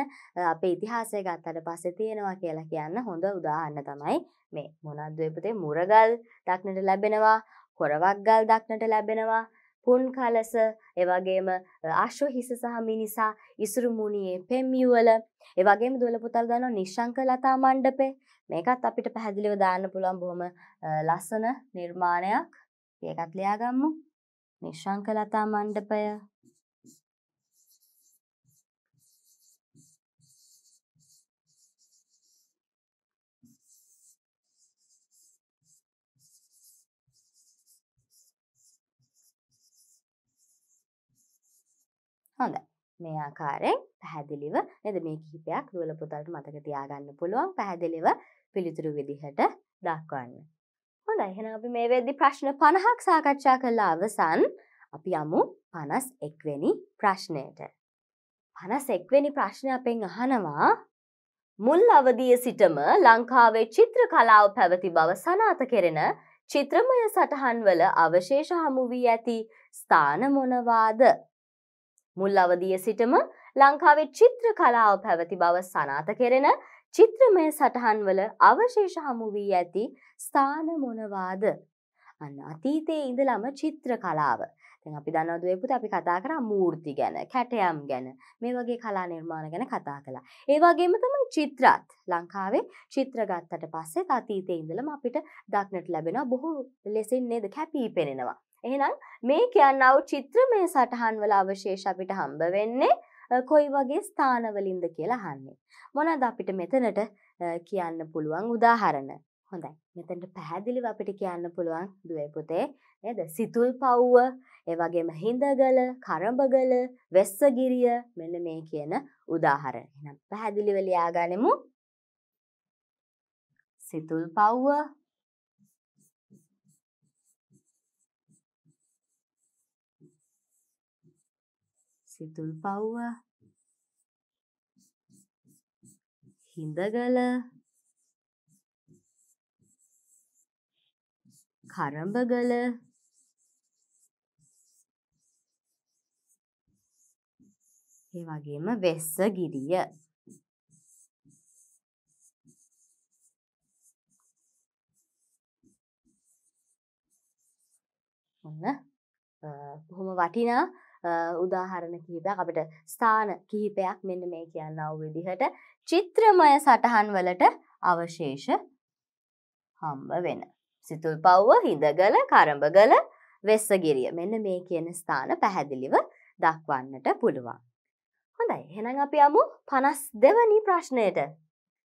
Speaker 1: අපේ ඉතිහාසය ගත්තට පස්සේ තියෙනවා කියලා කියන්න හොඳ උදාහන්න තමයි මේ මොනද්වපතේ මුරගල් දක්නට ලැබෙනවා කොරවක්ගල් දක්නට ලැබෙනවා පුන් කලස එවගේම අශ්ව හිස සහ මිනිසා ඉසුරුමුණයේ පෙම්මියවල එවගේ දුල පුතල් දන නිශ්ංක ලතා මණ්ඩපේ මේකත් අපිට පැහැදිලිව දාන්න පුළන් බොහොම ලස්සන නිර්මාණයක් ඒකත් ලයාගම්මු නිශ්ංක ලතා මණ්ඩපය හොඳ මේ ආකාරයෙන් පැහැදිලිව නේද මේ කිහිපයක් දුවල පුතාලට මතක තියාගන්න පුළුවන් පැහැදිලිව පිළිතුරු විදිහට දක්වන්න. හොඳයි එහෙනම් අපි මේ වෙද්දි ප්‍රශ්න 50ක් සාකච්ඡා කළා අවසන්. අපි යමු 51 වෙනි ප්‍රශ්නයට. 51 වෙනි ප්‍රශ්නය අපෙන් අහනවා මුල් අවදිය සිටම ලංකාවේ චිත්‍ර කලාව පැවති බව සනාථ කෙරෙන චිත්‍රමය සටහන්වල අවශේෂ හමු වී ඇති ස්ථාන මොනවාද? මුල් අවදිය සිටම ලංකාවේ චිත්‍ර කලාව පැවති බව සනාත කෙරෙන චිත්‍රමය සටහන්වල අවශේෂ හමුුවී ඇති ස්ථාන මොනවාද. අන්න අතීතයේ ඉඳලම චිත්‍ර කලාව. අපි දන්නවදුවපුත අපි කතා කර මූර්ති ගැන කැටයම් ගැන මේ වගේ කලා නිර්මාණ ගැන කතා කලා. ඒවාගේම තමයි චිත්‍රත් ලංකාවේ චිත්‍රගත්තට පස්සේ අතීතය ඉඳලම අපිට දක්නට ලැබෙන බොහෝ ලෙසින් නේද කැපී පෙනෙනවා. එහෙනම් මේ කියන්නව චිත්‍රමය සටහන් වල අවශේෂ අපිට හම්බ වෙන්නේ කොයි වගේ ස්ථානවලින්ද කියලා අහන්නේ. මොනවද අපිට මෙතනට කියන්න පුළුවන් උදාහරණ? හොඳයි. මෙතනට පැහැදිලිව අපිට කියන්න පුළුවන් දුවේ පුතේ නේද? සිතුල් පව්ව, ඒ වගේම හිඳගල, කරඹගල, වෙස්සගිරිය මෙන්න මේ කියන උදාහරණ. එහෙනම් පැහැදිලිව ලියාගනිමු. සිතුල් පව්ව සිතුල් පව්ව හිඳගල කරඹගල ඒ වගේම වෙස්ස ගිරිය ඔන්න බොහොම වටිනා උදාහරණ කිහිපයක් අපිට ස්ථාන කිහිපයක් මෙන්න මේ කියන්න අව් විදිහට චිත්‍රමය සටහන් වලට අවශේෂ හම්බ වෙන. සිතුල් පව්ව හිදගල කරඹගල වෙස්සගිරිය මෙන්න මේ කියන ස්ථාන පැහැදිලිව දක්වන්නට පුළුවන්. හොඳයි එහෙනම් අපි අමු පනස් දෙවනි ප්‍රශ්නයට.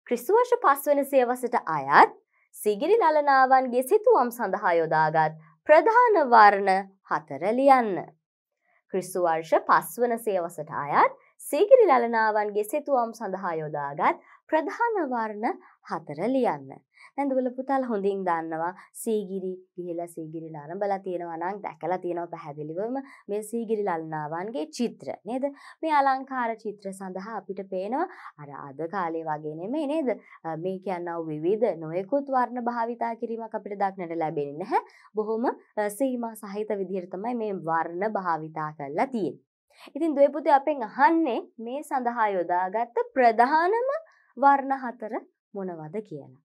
Speaker 1: ක්‍රිස්තුවර්ෂ පස්වන සියවසට අයත් සිගිරි ලලනාවන්ගේ සිතුවම් සඳහා යොදාගත් ප්‍රධාන වර්ණ හතර ලියන්න. ක්‍රිස්සු වර්ෂ පස්වන සේවසට අයත් සීගිරි ලලනාවන්ගේ සිතුවම් සඳහා යොදාගත් ප්‍රධානවර්ණ හතර ලියන්න. ඇඳුවල පුතාල් හොඳින් දන්නවා සීගිරි ගිහිලා සීගිරි නරඹලා තියෙනවා නම් දැකලා තියෙනවා පැහැදිලිවම මේ සීගිරි ලල්නාවන්ගේ චිත්‍ර නේද මේ අලංකාර චිත්‍ර සඳහා අපිට පේනවා අර අද කාලේ වගේ නෙමෙයි නේද මේ කියනවා විවිධ නොයෙකුත් වර්ණ භාවිතා කිරීමක් අපිට දක්නට ලැබෙන්නේ නැහැ බොහොම සීමා සහිත විදිහට තමයි මේ වර්ණ භාවිතා කරලා තියෙන්නේ ඉතින් දෙවිපුතේ අපෙන් අහන්නේ මේ සඳහා යොදාගත්ත ප්‍රධානම වර්ණ හතර මොනවද කියලා.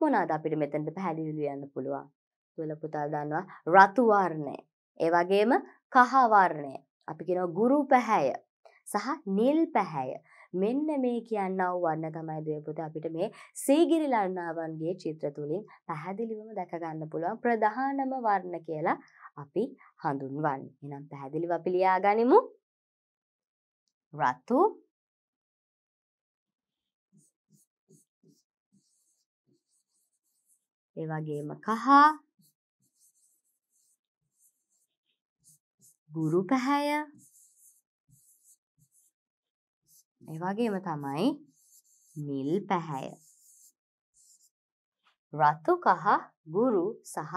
Speaker 1: මොනවාද අපිට මෙතනට පැහැදිලිව යන්න පුළුවන්. තුල පුතා දන්නවා රතු වර්ණය. ඒ වගේම කහ වර්ණය. අපි කියනවා ගුරු පැහැය සහ නිල් පැහැය. මෙන්න මේ කියන්නව වන්න තමයි දේපොත අපිට මේ සීගිරි ලන්නාවන්ගේ චිත්‍ර තුලින් පැහැදිලිවම දැක ගන්න පුළුවන් ප්‍රධානම වර්ණ කියලා අපි හඳුන්වන්නේ. එහෙනම් පැහැදිලිව අපි ලියාගනිමු. රතු ඒ වගේම කහ ගුරු පැහැය ඒ වගේම තමයි නිල් පැහැය රතු කහ ගුරු සහ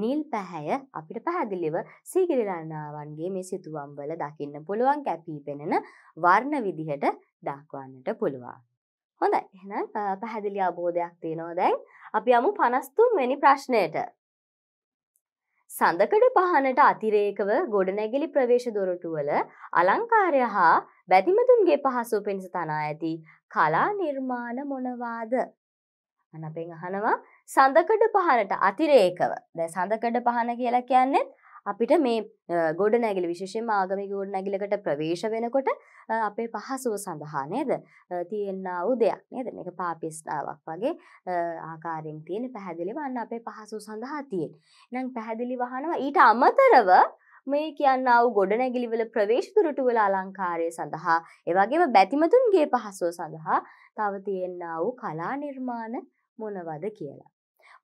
Speaker 1: නිල් පැහැය අපිට පැහැදිලිව සීගිරි රණාවන්ගේ මේ සිතුවම් වල දකින්න පුළුවන් කැපී පෙනෙන වර්ණ විදිහට දක්වන්නට පුළුවන් හොඳයි එහෙනම් පැහැදිලි අවබෝධයක් තියෙනවා දැන් අපි යමු 53 වෙනි ප්‍රශ්නයට. සඳකඩ පහනට අතිරේකව ගොඩනැගිලි ප්‍රවේශ දොරටුවල අලංකාරය හා බැතිමතුන්ගේ පහසුව පිණිස තනා ඇති කලා නිර්මාණ මොනවාද? අනපෙන් අහනවා සඳකඩ පහනට අතිරේකව. දැන් සඳකඩ පහන කියලා කියන්නේ අපිට මේ ගොඩ නැගිලි විශේෂෙන් ආගමි ගොඩ නැගිලකට ප්‍රවේශ වෙනකොට අපේ පහසුව සඳහා නේද තියෙන්න්නාව දෙයක් නේද මේක පාපිස්නාවක් වගේ ආකාරෙන් තියෙන පැහැදිලි වන්න අපේ පහසු සඳහා තියෙන් නම් පැහැදිලි වහනවා ඊට අමතරව මේ කියන්නාව ගොඩනැගිලිවල ප්‍රවේශතුරටුවල අලංකාරය සඳහා එවගේම බැතිමතුන්ගේ පහසුව සඳහා තව තියෙන්න්නා වූ කලා නිර්මාණ මොනවද කියලා.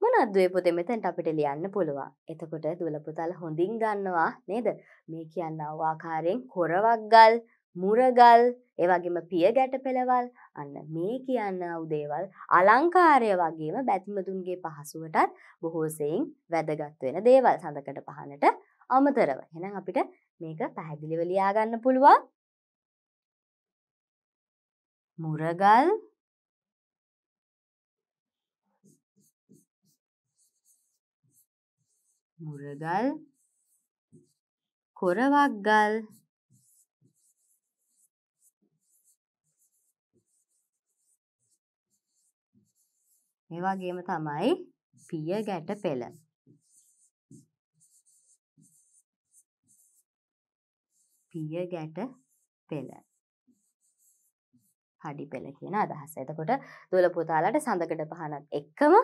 Speaker 1: මොනද්දේ පොතේ මෙතෙන්ට අපිට ලියන්න පුළුවන්. එතකොට දුවල පුතාලා හොඳින් ගන්නවා නේද? මේ කියන ආකාරයෙන් කොරවක්ගල්, මුරගල්, ඒ වගේම පිය ගැට පෙළවල් අන්න මේ කියන උදේවල් අලංකාරය වගේම බැතිමතුන්ගේ පහසුවටත් බොහෝසෙයින් වැදගත් වෙන දේවල් සඳකඩ පහනට අමතරව. එහෙනම් අපිට මේක පැහැදිලිව ලියා ගන්න පුළුවන්. මුරගල් මුරගල් කොරවක් ගල් මේ වගේම තමයි පිය ගැට පෙළ. පිය ගැට පෙළ. හඩි පෙළ කියන අදහස. එතකොට දොළ පුතාලට සඳකඩ පහනත් එක්කම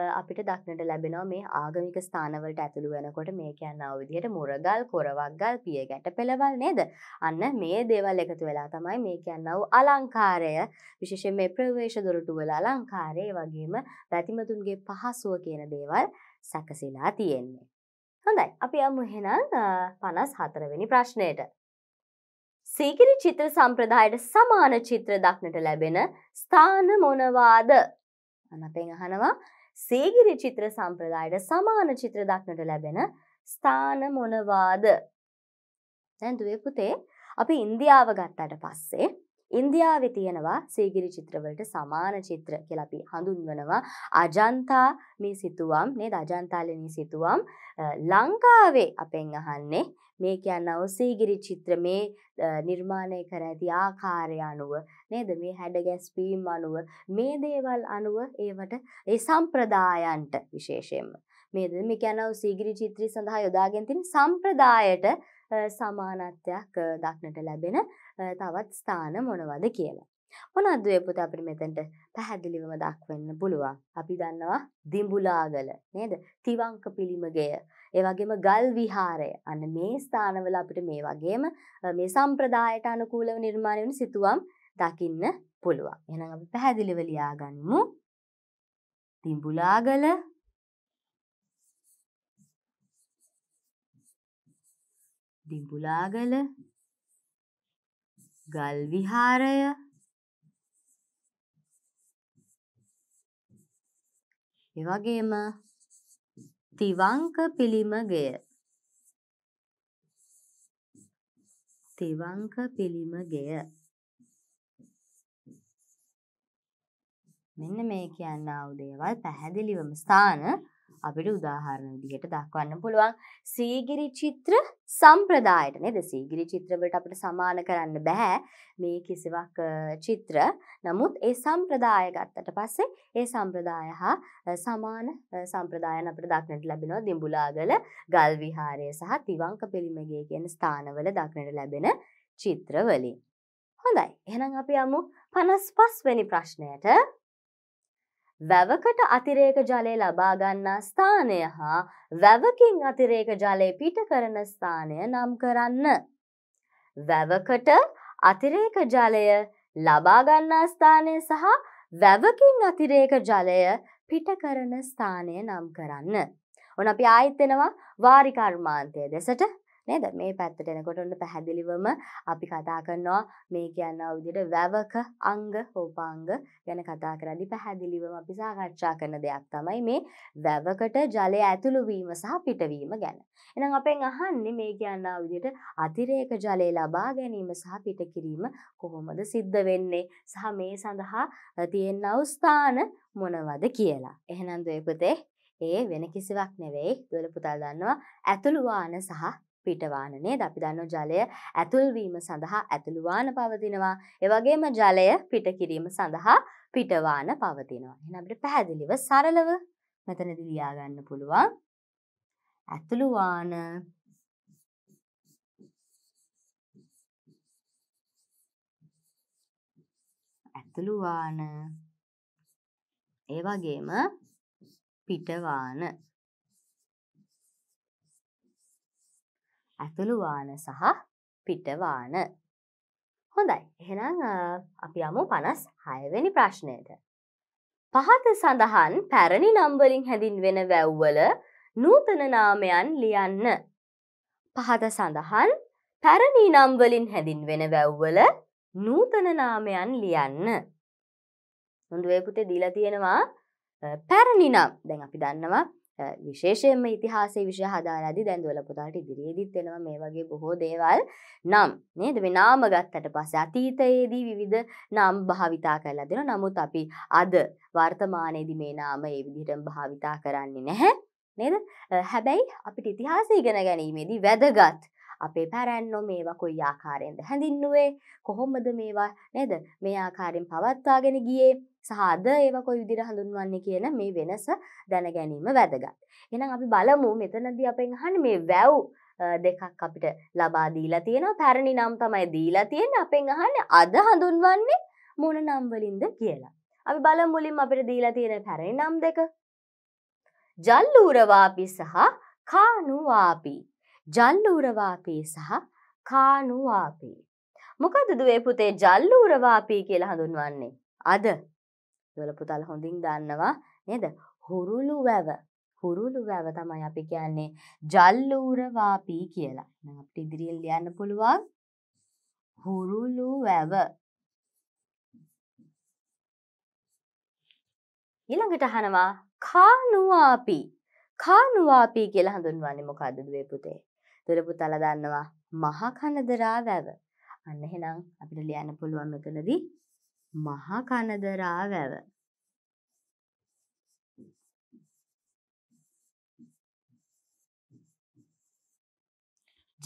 Speaker 1: අපිට දක්නට ලැබෙනවා මේ ආගමික ස්ථානවලට ඇතුළු වෙනකොට මේ කියන්නව විදිහට මුරගල් කොරවක්ගල් පිය ගැට පෙළවල් නේද අන්න මේ දේවල් එකතු වෙලා තමයි මේ කියන්නව අලංකාරය විශේෂයෙන් මේ ප්‍රවේශ දොරටු වල අලංකාරය වගේම රැතිමතුන්ගේ පහසුව කියන දේවල් සැකසිලා තියෙන්නේ හොඳයි අපි අම එහෙනම් පනස් හතරවෙනි ප්‍රශ්නයට. සීකිරි චිත්‍ර සම්ප්‍රදායට සමාන චිත්‍ර දක්නට ලැබෙන ස්ථාන මොනවාද අනපෙන් අහනවා සේගිරි චිත්‍ර සම්ප්‍රදායට සමාන චිත්‍ර දක්නට ලැබෙන ස්ථාන මොනවාද? දැන් දුවේ පුතේ අපි ඉන්දියාව ගත්තට පස්සේ ඉන්දියාවේ තියෙනවා සීගිරි චිත්‍රවලට සමාන චිත්‍ර කියලා අපි හඳුන්වනවා අජන්තා මේ සිතුවම් නේද අජන්තාලෙනී සිතුවම් ලංකාවේ අපෙන් අහන්නේ මේ කියන්නේ ඔසීගිරි චිත්‍රමේ නිර්මාණය කර ඇති ආකාරය අනුව නේද මේ හැඩ ගැස්වීම් අනුව මේ දේවල් අනුව ඒවට ඒ සම්ප්‍රදායන්ට විශේෂයෙන්ම මේද මේ කියන්නේ ඔසීගිරි චිත්‍රය සඳහා යොදාගෙන තියෙන සම්ප්‍රදායට සමානත්වයක් දක්නට ලැබෙන තවත් ස්ථාන මොනවද කියලා මොනවද ඔය පුතා අපිට මෙතෙන්ට පැහැදිලිවම දක්වන්න පුළුවන් අපි දන්නවා දිඹුලාගල නේද තිවංක පිළිමගය ඒ වගේම ගල් විහාරය. අන්න මේ ස්ථානවල අපිට මේ වගේම මේ සම්ප්‍රදායට අනුකූලව නිර්මාණය වෙන සිතුවම් දකින්න පුළුවන්. එහෙනම් අපි පැහැදිලිව ලියාගනිමු. තිඹුලාගල දිඹුලාගල ගල් විහාරය එවගේම තිවංක පිළිමගය තිවංක පිළිමගය මෙන්න මේ කියන්නා වූ දේවල් පැහැදිලිවම ස්ථාන අපිට උදාහරණ විදිහට දක්වන්න පුළුවන් සීගිරි චිත්‍ර සම්ප්‍රදායට නේද සීගිරි චිත්‍රවලට අපිට සමාන කරන්න බෑ මේ කිසිවක් චිත්‍ර නමුත් ඒ සම්ප්‍රදාය ගත්තට පස්සේ ඒ සම්ප්‍රදාය හා සමාන සම්ප්‍රදායන අපිට දක්නට ලැබෙනවා දිඹුලාගල ගල් විහාරය සහ තිවංක පිළිමගේ කියන ස්ථානවල දක්නට ලැබෙන චිත්‍රවලින් හොඳයි එහෙනම් අපි යමු 55 වෙනි ප්‍රශ්නයට වැවකට අතිරේක ජලය ලබාගන්නා ස්ථානය හා වැවකින් අතිරේක ජලය පිට කරන ස්ථානය නම් කරන්න. වැවකට අතිරේක ජලය ලබාගන්නා ස්ථානය සහ වැවකින් අතිරේක ජලය පිට කරන ස්ථානය නම් කරන්න. ඔන අපි ආයිත්තෙනවා වාරිකර්මාන්තය දෙසට නේද මේ පැත්තට එනකොට ඔන්න පැහැදිලිවම අපි කතා කරනවා මේ කියනවා විදිහට වැවක අංග හෝපාංග ගැන කතා කරද්දී පැහැදිලිවම අපි සාකච්ඡා කරන දෙයක් තමයි මේ වැවකට ජලය ඇතුළු වීම සහ පිටවීම ගැන. එහෙනම් අපෙන් අහන්නේ මේ කියනවා විදිහට අතිරේක ජලය ලබා ගැනීම සහ පිටකිරීම කොහොමද සිද්ධ වෙන්නේ සහ මේ සඳහා තියෙනා ස්ථාන මොනවද කියලා. එහෙනම් දෙපතේ ඒ වෙන කිසිවක් නෙවෙයි දොළ පුතා දන්නවා ඇතුළු වාන සහ පිටවාන නේද අපි දන්න ජලය ඇතුල්වීම සඳහා ඇතුළුවාන පවතිනවා එවගේම ජලය පිට කිරීම සඳහා පිටවාන පවතිනවා එහෙනම් අපිට පැහැදිලිව සරලව මෙතනදී ලියා ගන්න පුළුවන් ඇතුළුවාන ඇතුළුවාන ඒ වගේම පිටවාන ඇතුළුවාන සහ පිටවාන. හොඳයි එහෙනම් අපි අමු පනස් හයවැනි ප්‍රශ්නයට. පහත සඳහන් පැරණි නම්වලින් හැඳින් වෙන වැැව්වල නූතන නාමයන් ලියන්න. පහත සඳහන් පැරණී නම්වලින් හැඳින් වෙන වැැව්වල නූතන නාමයන් ලියන්න. හොඳුවේපුතේ දීලා තියෙනවා පැරණි නම් දැන් අපි දන්නවා විශේෂයෙන්ම ඉතිහාසේ විශෂ හදාරදි දැන්දුවල පුතාට ඉදිරියේදිත් වෙනවා මේ වගේ බොහෝ දේවල් නම් නේද වෙනාම ගත්තට පස්ස අතීතයේදී විවිධ නම් භාවිතා කරලා දෙෙන නමුත් අපි අද වර්තමානයේදි මේ නාම ඒ විදිහටම භාවිතා කරන්නේ නැහැ නේද හැබැයි අපිට ඉතිහාස ඉගෙන ගැනීමේදී වැදගත් අපේ පැරැන්නෝ මේවා කොයි ආකාරයෙන්ද හැඳින්නුවේ කොහොමද මේවා නේද මේ ආකාරයෙන් පවත්වාගෙන ගියේ සහද ඒවක විදිර හඳුන්වන්නේ කියන මේ වෙනස දැන ගැනීම වැදගත්. එනම් අපි බලමු මෙතනදී අපෙන් හන් මේ වැව් දෙකක් අපිට ලබා දීලා තියෙන පැරණි නම් තමයි දීලා තියෙන අපෙන් අහන්න අද හඳුන්වන්නේ මොන නම්වලින්ද කියලා. අපි බල මුලින් අපිට දීලා තියෙන පැරණි නම් දෙක. ජල්ලූරවාපි සහ කානුවාපි. ජල්ලූරවාපි සහ කානුවාපි. මොකද දුවේ පුතේ ජල්ලූරවාපී කියලා හඳුන්වන්නේ. අද දොල පුතල් හොඳින් දන්නවා නේද හුරුළු වැව හුරුළු වැව තමයි අපි කියන්නේ ජල්ලූර වාපී කියලා. එහෙනම් අපිට ඉදිරියෙන් ලියන්න පුළුවන් හුරුළු වැව. ඊළඟට අහනවා කානුවාපි. කානුවාපි කියලා හඳුන්වන්නේ මොකද්ද දුවේ පුතේ? දුර පුතලා දන්නවා මහා කනදරා වැව. අන්න එහෙනම් අපිට ලියන්න පුළුවන් මෙතනදී මහා කනදරා වැව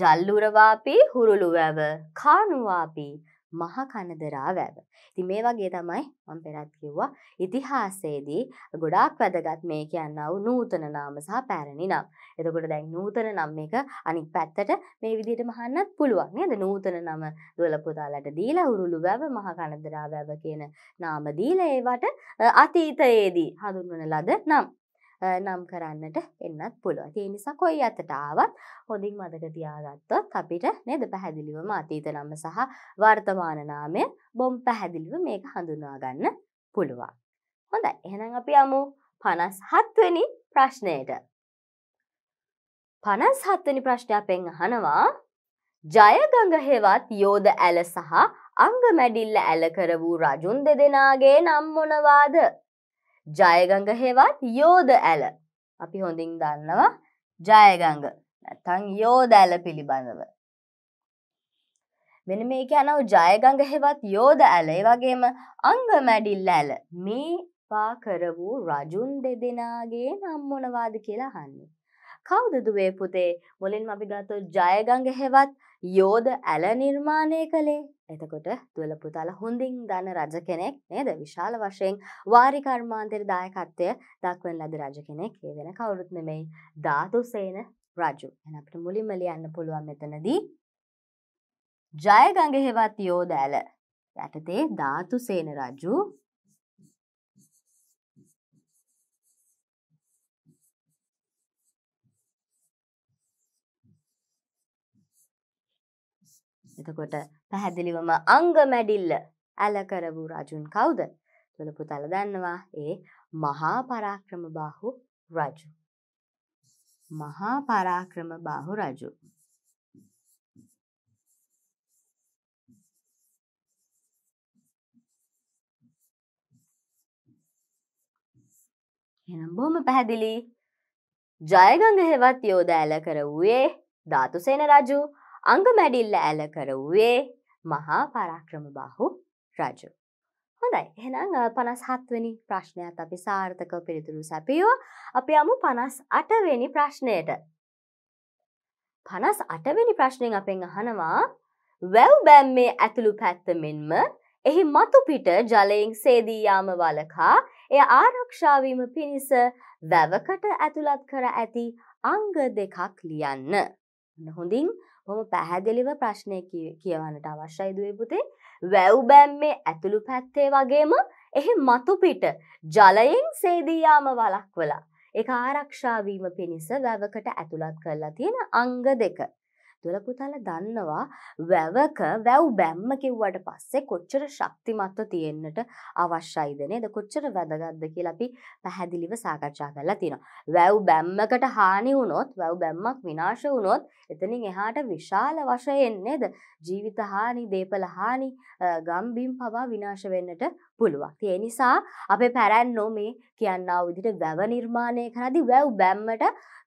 Speaker 1: ජල්ලුරවාපී හුරුළු වැව කානුවාපී මහ කනදරා වැව. ඉතින් මේ වගේ තමයි මම පෙරත් කිව්වා ඉතිහාසයේදී ගොඩාක් වැදගත් මේ කියන්නව නූතන නාම සහ පැරණි නම්. එතකොට දැන් නූතන නම් මේක අනිත් පැත්තට මේ විදිහටම අහන්නත් පුළුවන් නේද? නූතන නම දොළ පුතාලට දීලා උරුළු වැව, මහ කනදරා වැව කියන නාම දීලා ඒවට අතීතයේදී හඳුන්වන ලද නම්. නම් කරන්නට එන්නත් පුළුව තිය නිසා කොයි අතට ආවත් හොඳින් මදක තියාගත්තොත් අපිට නේද පැහැදිලිවම අතීත නම සහ වර්තමානනාමය බොම් පැහැදිලිව මේක හඳුනාගන්න පුළුවන් හොඳ එහෙනම් අපි අමු පනස් හත්වනි ප්‍රශ්නයට පනස් හත්වනි ප්‍රශ්නයක්පෙන් අහනවා ජයගඟ හෙවත් යෝධ ඇල සහ අංග මැඩිල්ල ඇල කර වූ රජුන් දෙදෙනගේ නම් මොනවාද ජයගඟ හෙවත් යෝධ ඇල අපි හොඳින් දන්නවා ජයගඟ නැතන් යෝධ ඇල පිළිබඳව මෙන මේක යනව ජයගඟ හෙවත් යෝධ ඇල ඒ වගේම අංග මැඩිල් ඇල මේ පා කර වූ රජුන් දෙදෙනාගේ නම් මොනවාද කියලා අහන්නේ කවුද දුවේ පුතේ මුලින්ම අපි ගත්තොත් ජයගඟ හෙවත් යෝධ ඇල නිර්මාණය කළේ එතකොට දුවල පුතාල හොඳින් දන්න රජ කෙනෙක් නේද විශාල වශයෙන් වාරිකර්මාන්තර දායකත්වය දක්වන ලද රජ කෙනෙක් ඒ වෙන කවුරුත් නෙමෙයි ධාතුසේන රජු. එහෙනම් අපිට මුලින්ම ලියන්න පුළුවන් මෙතනදී ජයගඟ හෙවත් යෝදෑල යටතේ ධාතුසේන රජු එතකොට පැහැදිලිවම අංග මැඩිල්ල ඇලකරවූ රජුන් කවුද තුළපුතල දන්නවා ඒ මහා පරාක්‍රම බාහු රජු. මහා පරාක්‍රම බාහු රජු. එනම් බොහොම පැහැදිලි ජයගඟ හෙවත් යෝධ ඇල කර වූයේ ධාතුසේන රජු අංගමැඩිල්ල ඇල කරව්වේ මහා පරාක්‍රම බාහු රජු. හොඳයි එහෙනම් පනස් හත්වනි ප්‍රශ්නයත් අපි සාර්ථක පිළිතුරු සැපියෝ අපි අමු පනස් අටවෙනි ප්‍රශ්නයට. පනස් අටවෙනි ප්‍රශ්නයෙන් අපෙන් අහනවා වැව් බැම්මේ ඇතුළු පැත්ත මෙන්ම එහි මතුපිට ජලයෙන් සේදීයාම වලකා එය ආරක්ෂාවීම පිණිස වැවකට ඇතුළත් කර ඇති අංග දෙකක් ලියන්න. හොඳින් හොම පැහැදිලිව ප්‍රශ්නය කියවන්නට අවශ්‍යයි දුවේ පුතේ වැව් බැම්මේ ඇතුළු පැත්තේ වගේම එහි මතුපිට ජලයෙන් සේදීයාම වලක්වලා එක ආරක්ෂාවීම පිණිස වැවකට ඇතුළත් කරලා තියෙන අංග දෙක දොලපුතාලා දන්නවා වැවක වැව් බැම්ම කිව්වට පස්සේ කොච්චර ශක්තිමත්ව තියෙන්නට අවශ්‍යයිද නේද කොච්චර වැදගත්ද කියලා අපි පැහැදිලිව සාකච්ඡා කරලා තියෙනවා. වැව් බැම්මකට හානි වුණොත් වැව් බැම්මක් විනාශ වුණොත් එතනින් එහාට විශාල වශයෙන් නේද ජීවිත හානි, දේපල හානි, ගම්බිම් පවා විනාශ වෙන්නට පුළුවක්. ඒ නිසා අපේ පැරැන්නෝ මේ කියන්නා විදිහට වැව නිර්මාණය කරද්දී වැව් බැම්මට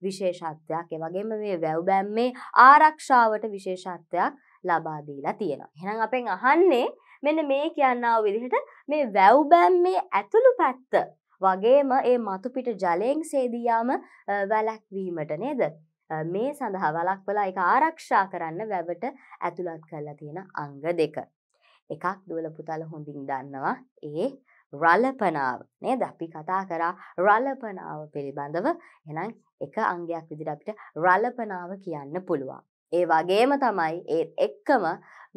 Speaker 1: විශේෂත්වයක් ඒ වගේම මේ වැව් බැම්මේ ආරක්ෂාවට විශේෂත්වයක් ලබා දීලා තියෙනවා. එහෙනම් අපෙන් අහන්නේ මෙන්න මේ කියන්නා විදිහට මේ වැව් බැම්මේ ඇතුළු පැත්ත වගේම ඒ මතුපිට ජලයෙන් සේදියාම වැලැක්වීමට නේද. මේ සඳහා වලක්වලා එක ආරක්ෂා කරන්න වැවට ඇතුළත් කරලා තියෙන අංග දෙක. එකක් දුවල පුතල හොඳින් දන්නවා ඒ රලපනාව නේද අපි කතා කරා රලපනාව පිළිබඳව එහෙනම් එක අංගයක් විදිහට අපිට රලපනාව කියන්න පුළුවන්. ඒ වගේම තමයි ඒ එක්කම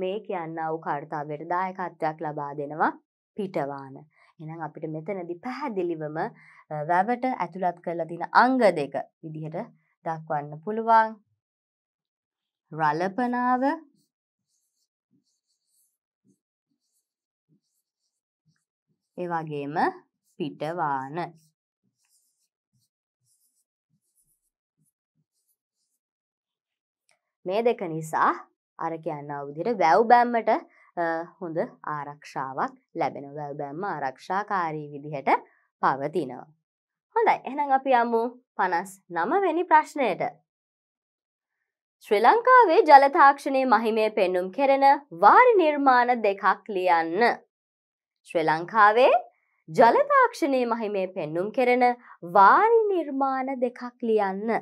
Speaker 1: මේ කියන්නා වූ කාර්යතාවයට දායකත්වයක් ලබා දෙනවා පිටවාන. එහෙනම් අපිට මෙතනදී පැහැදිලිවම වැවට ඇතුළත් කරලා තියෙන අංග දෙක විදිහට දක්වන්න පුළුවන්. රලපනාව ඒ වගේම පිටවාන මේ දෙක නිසා අර කියන්නා විදිහට වැව් බැම්මට හොඳ ආරක්ෂාවක් ලැබෙන වැව් බැම්ම ආරක්ෂාකාරී විදිහට පවතිනවා. හොඳයි එහෙනම් අපි යමු 59 වෙනි ප්‍රශ්නයට. ශ්‍රී ලංකාවේ ජල තාක්ෂණයේ මහිමය පෙන්눔 කෙරෙන වාරි නිර්මාණ දෙකක් ලියන්න. ශ්‍රී ලංකාවේ ජලතාක්ෂණයේ මහිමේ පෙන්නුම් කෙරෙන වාරි නිර්මාණ දෙකක් ලියන්න.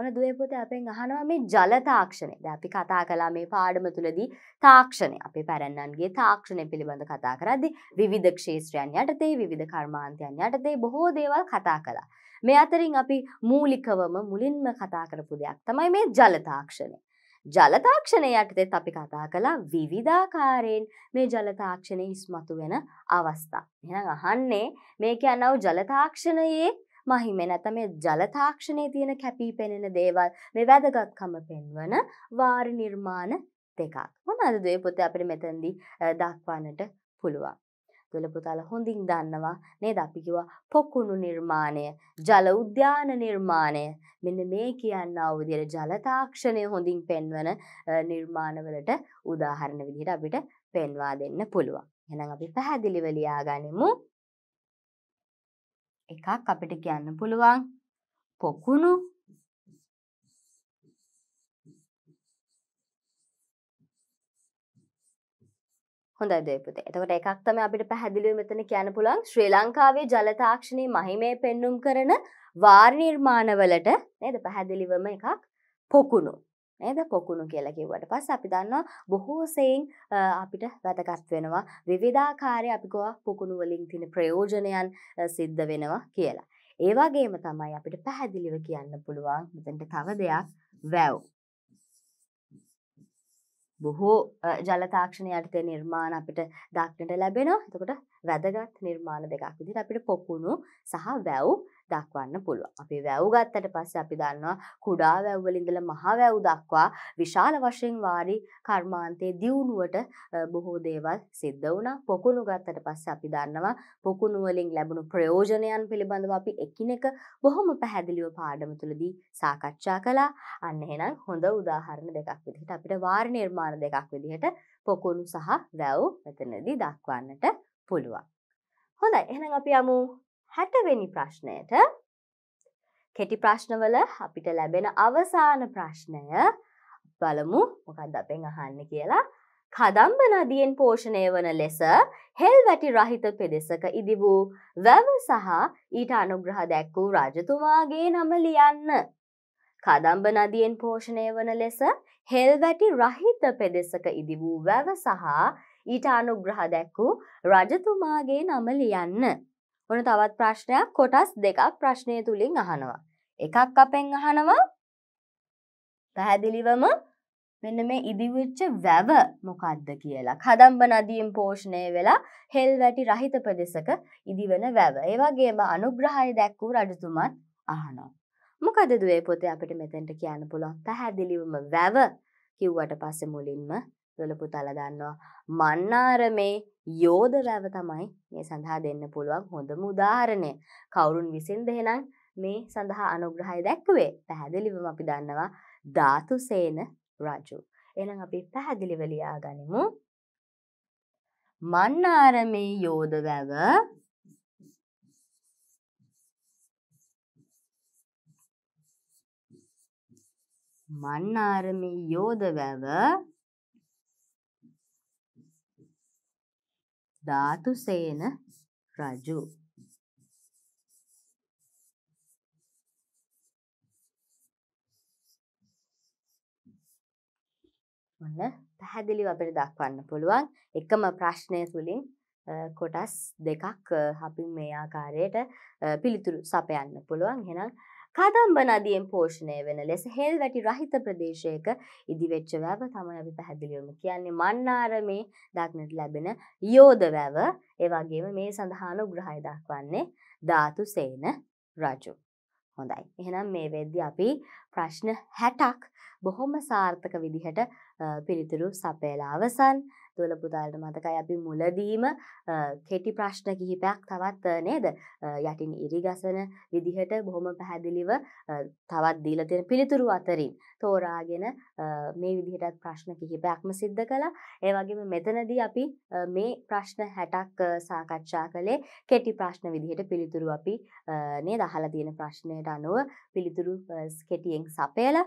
Speaker 1: ඔන දුවපුත අපෙන් අහනවා මේ ජලතාක්ෂණය ද අපි කතා කලා මේ පාඩම තුළදී තාක්ෂණය අපි පැරන්නන්ගේ තාක්ෂණය පිළිබඳ කතා කරදි විධ ක්ෂේත්‍රයන් යටතේ විධ කර්මාන්තයන් යටතේ බොහෝ දේවල් කතා කලා. මේ අතරින් අපි මූලිකවම මුලින්ම කතා කරපු දෙයක් තමයි මේ ජලතාක්ෂණය. ජලතාක්ෂණය යටතෙත් අපි කතා කලා විවිධාකාරයෙන් මේ ජලතාක්ෂණය හිස්මතු වෙන අවස්ථා. එනම් අහන්නේ මේක අනව ජලතාක්ෂණයේ මහිම නැත මේ ජලතාක්ෂණය තියෙන කැපී පෙනෙන දේවල් මේ වැදගත්කම පෙන්වන වාරි නිර්මාණ දෙකක්. මොනද දේ පොත අපිට මෙතැන්දී දක්වන්නට පුළුවන්. තුළපුතාල හොඳින් දන්නවා නේද අපි කිව්වා පොකුණු නිර්මාණය ජල උද්‍යාන නිර්මාණය මෙන්න මේ කියන්නා වූ විදිහට ජල තාක්ෂණය හොඳින් පෙන්වන නිර්මාණවලට උදාහරණ විදිහට අපිට පෙන්වා දෙන්න පුළුවන්. එහෙනම් අපි පැහැදිලිව ලියාගනිමු. එකක් අපිට කියන්න පුළුවන් පොකුණු හොඳයි දේපුතේ එතකොට එකක් තමයි අපිට පැහැදිලිව මෙතන කියන්න පුළුවන් ශ්‍රී ලංකාවේ ජලතාක්ෂණයේ මහිමය පෙන්눔 කරන වාර් නිර්මාණවලට නේද පැහැදිලිවම එකක් පොකුණු නේද පොකුණු කියලා කිව්වට පස්සේ අපි දන්නවා බොහෝ සෙයින් අපිට වැදගත් වෙනවා විවිධාකාරයේ අපි ගොවා පොකුණු වලින් තියෙන ප්‍රයෝජනයන් සිද්ධ වෙනවා කියලා. ඒ වගේම තමයි අපිට පැහැදිලිව කියන්න පුළුවන් මෙතනට තව දෙයක් වැව් බොහෝ ජල තාක්ෂණ යටතේ නිර්මාණ අපිට දක්නට ලැබෙනවා. එතකොට වැදගත් නිර්මාණ දෙකක් විදිහට අපිට පොකුණු සහ වැව් දක්වන්න පුළුවන්. අපි වැව් ගත්තට පස්සේ අපි දන්නවා කුඩා වැව් වල ඉඳලා මහා වැව් දක්වා විශාල වශයෙන් වාරි කර්මාන්තයේ දියුණුවට බොහෝ දේවල් සිද්ධ වුණා. පොකුණු ගත්තට පස්සේ අපි දන්නවා පොකුණු වලින් ලැබුණු ප්‍රයෝජනයන් පිළිබඳව අපි එකිනෙක බොහොම පැහැදිලිව පාඩම තුළදී සාකච්ඡා කළා. අන්න එහෙනම් හොඳ උදාහරණ දෙකක් විදිහට අපිට වාර නිර්මාණ දෙකක් විදිහට පොකුණු සහ වැව් මෙතනදී දක්වන්නට පුළුවන්. හොඳයි එහෙනම් අපි යමු හැටවෙනි ප්‍රශ්නයට කෙටි ප්‍රශ්නවල අපිට ලැබෙන අවසාන ප්‍රශ්නය බලමු මොකක්ද අපෙන් අහන්න කියලා කදම්බ නදියෙන් පෝෂණය වන ලෙස හෙල් වැටි රහිත පෙදෙසක ඉදි වූ වැව සහ ඊට අනුග්‍රහ දැක් වූ රජතුමාගේ නම ලියන්න. කදම්බ නදියෙන් පෝෂණය වන ලෙස හෙල් වැටි රහිත පෙදෙසක ඉදි වූ වැව සහ ඊට අනුග්‍රහ දැක් වූ රජතුමාගේ නම ලියන්න. මොන තවත් ප්‍රශ්නයක් කොටස් දෙකක් ප්‍රශ්නය තුළින් අහනවා. එකක් අපෙන් අහනවා පැහැදිලිවම මෙන්න මේ ඉදිවිච්ච වැව මොකක්ද කියලා කදම්බ නදීම් පෝෂණය වෙලා හෙල් වැටි රහිත ප්‍රදෙසක ඉදිවන වැව ඒවගේම අනුග්‍රහය දැක්වූ රජතුමන් අහනෝ. මොකද දුවේ පොතේ අපිට මෙතැන්ට කියන්න පුළොන් පැහැදිලිවම වැව කිව්වට පස්ස මුලින්ම දොළපු තල දන්නවා මන්නාරමේ යෝධ රැව තමයි මේ සඳහා දෙන්න පුළුවන් හොඳම උදාහරණය කවුරුන් විසින් දෙහෙනම් මේ සඳහා අනුග්‍රහය දැක්වේ පැහැදිලිවම අපි දන්නවා ධාතුසේන රජු. එනම් අපි පැහැදිලිවලියා ගනිමු මන්නාරමේ යෝධ වැව මන්නාරමේ යෝධ වැව ධාතුසේන රජු ඔන්න පැහැදිලිව අපිට දක්වන්න පුළුවන් එකම ප්‍රශ්නය තුළින් කොටස් දෙකක් අපි මේ ආකාරයට පිළිතුරු සපයන්න පුළුවන් එහෙනම් කදම්බ නදියෙන් පෝෂණය වෙන ලෙස හෙල් වැටි රහිත ප්‍රදේශයක ඉදිවෙච්ච වැව තමයි අපි පැහැදිලිවම කියන්නේ මන්නාරමේ දක්නට ලැබෙන යෝධ වැව ඒවගේම මේ සඳහාන උග්‍රහය දක්වන්නේ ධාතු සේන රජු. හොඳයි එහෙනම් මේ වෙද්දි අපි ප්‍රශ්න හැටක් බොහොම සාර්ථක විදිහට පිළිතුරු සපයලා අවසන් දුවල පුතාලට මතකයි අපි මුලදීම කෙටි ප්‍රශ්න කිහිපයක් තවත් නේද යටින් ඉරිගසන විදිහට බොහොම පැහැදිලිව තවත් දීලා තියෙන පිළිතුරු අතරින් තෝරාගෙන මේ විදිහටත් ප්‍රශ්න කිහිපයක්ම සිද්ධ කළා ඒ වගේම මෙතනදී අපි මේ ප්‍රශ්න 60ක් සාකච්ඡා කළේ කෙටි ප්‍රශ්න විදිහට පිළිතුරු අපි නේද අහලා තියෙන ප්‍රශ්නයට අනුව පිළිතුරු කෙටියෙන් සපයලා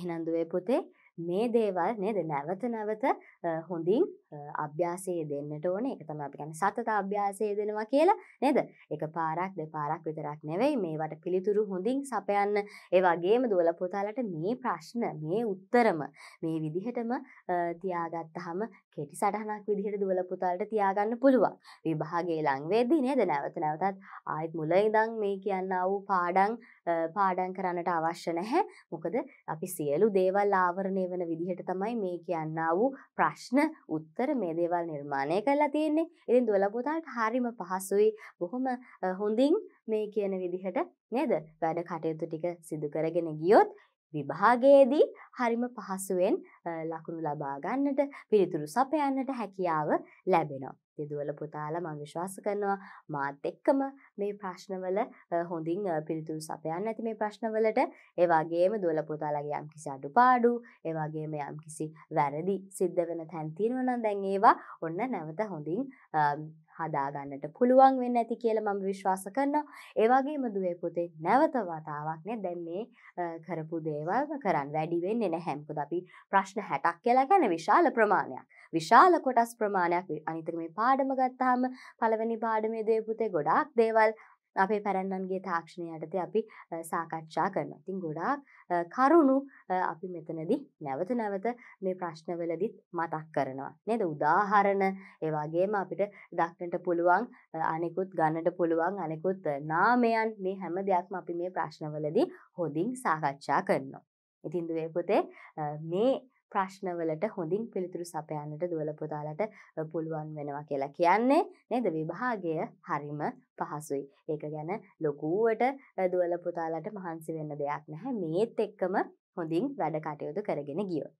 Speaker 1: එහෙනම් දුවේ පුතේ මේ දේවල් නේද නැවත නැවත හොඳින් අභ්‍යාසය දෙන්නට ඕන එක තමයි අපි කියන්නේ සතත අභ්‍යාසය දෙනවා කියලා නේද? එක පාරක් දෙපාරක් විතරක් නෙවෙයි මේවට පිළිතුරු හොඳින් සපයන්න ඒ වගේම දුවල පුතාලට මේ ප්‍රශ්න මේ උත්තරම මේ විදිහටම තියාගත්තාම කෙටි සටහනක් විදිහට දුවල පුතාලට තියාගන්න පුළුවන් විභාගේ ලංවේදී නේද නැවත නැවතත් ආයත් මුල ඉදං මේ කියන්න වූ පාඩං පාඩන් කරන්නට අවශ්‍ය නැහැ මොකද අපි සියලු දේවල් ආවරණය වන විදිහට තමයි මේ කියන්න වූ ප්‍රශ්න උත්තර මේ දේවල් නිර්මාණය කරලා තියෙන්නේ ඉතින් දුවල පුතාලට හරිම පහසුයි බොහොම හොඳින් මේ කියන විදිහට නේද වැඩ කටයුතු ටික සිදු කරගෙන ගියොත් විභාගයේදී හරිම පහසුවෙන් ලකුණු ලබා ගන්නට පිළිතුරු සපයන්නට හැකියාව ලැබෙනවා. දෙදුවල පුතාලා මං විශ්වාස කරනවා මාත් එක්කම මේ ප්‍රශ්නවල හොඳින් පිළිතුරු සපයන්න ඇති මේ ප්‍රශ්නවලට ඒ වගේම දුවල පුතාලගේ යම්කිසි අඩුපාඩු ඒ වගේම යම්කිසි වැරදි සිද්ධ වෙන තැන් තියෙනවා නම් දැන් ඒවා ඔන්න නැවත හොඳින් හදාගන්නට පුළුවන් වෙන්න ඇති කියලා මම විශ්වාස කරනවා. ඒ වගේම දුවේ පුතේ නැවත වතාවක් නේ දැන් මේ කරපු දේවල් කරන් වැඩි වෙන්නේ නැහැ. මොකද අපි ප්‍රශ්න 60ක් කියලා කියන්නේ විශාල ප්‍රමාණයක්. විශාල කොටස් ප්‍රමාණයක් අනිතක මේ පාඩම ගත්තාම පළවෙනි පාඩමේ දේපුතේ ගොඩාක් දේවල් අපේ පැරැන්නන්ගේ තාක්ෂණය යටතේ අපි සාකච්ඡා කරනවා. ඉතින් ගොඩාක් කරුණු අපි මෙතනදී නැවත නැවත මේ ප්‍රශ්නවලදීත් මතක් කරනවා. නේද? උදාහරණ ඒ වගේම අපිට දක්නට පුළුවන් අනිකුත් ගන්නට පුළුවන් අනිකුත් නාමයන් මේ හැම දෙයක්ම අපි මේ ප්‍රශ්නවලදී හොඳින් සාකච්ඡා කරනවා. ඉතින් දුවේ පුතේ මේ ප්‍රශ්නවලට හොඳින් පිළිතුරු සපයන්නට දුවල පුතාලට පුළුවන් වෙනවා කියලා කියන්නේ නේද විභාගය හරිම පහසුයි. ඒක ගැන ලොකුවට දුවල පුතාලට මහන්සි වෙන්න දෙයක් නැහැ. මේත් එක්කම හොඳින් වැඩ කටයුතු කරගෙන ගියොත්.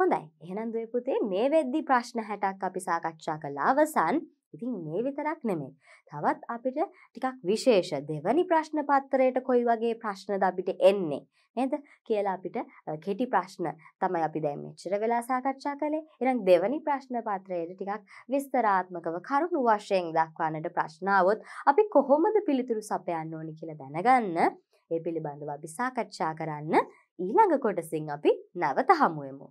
Speaker 1: හොඳයි. එහෙනම් දුවේ පුතේ මේ වෙද්දි ප්‍රශ්න 60ක් අපි සාකච්ඡා කළ අවසන් ඉතින් මේ විතරක් නෙමේ. තවත් අපිට ටිකක් විශේෂ දෙවනි ප්‍රශ්න පත්තරයට කොයි වගේ ප්‍රශ්නද අපිට එන්නේ නේද කියලා අපිට කෙටි ප්‍රශ්න තමයි අපි දැන් මෙච්චර වෙලා සාකච්ඡා කළේ. එහෙනම් දෙවනි ප්‍රශ්න පත්‍රයේ ටිකක් විස්තරාත්මකව කරුණු වශයෙන් දක්වන්නට ප්‍රශ්න අපි කොහොමද පිළිතුරු සපයන්න ඕනි කියලා දැනගන්න ඒ පිළිබඳව අපි සාකච්ඡා කරන්න ඊළඟ කොටසින් අපි නැවත හමුවෙමු.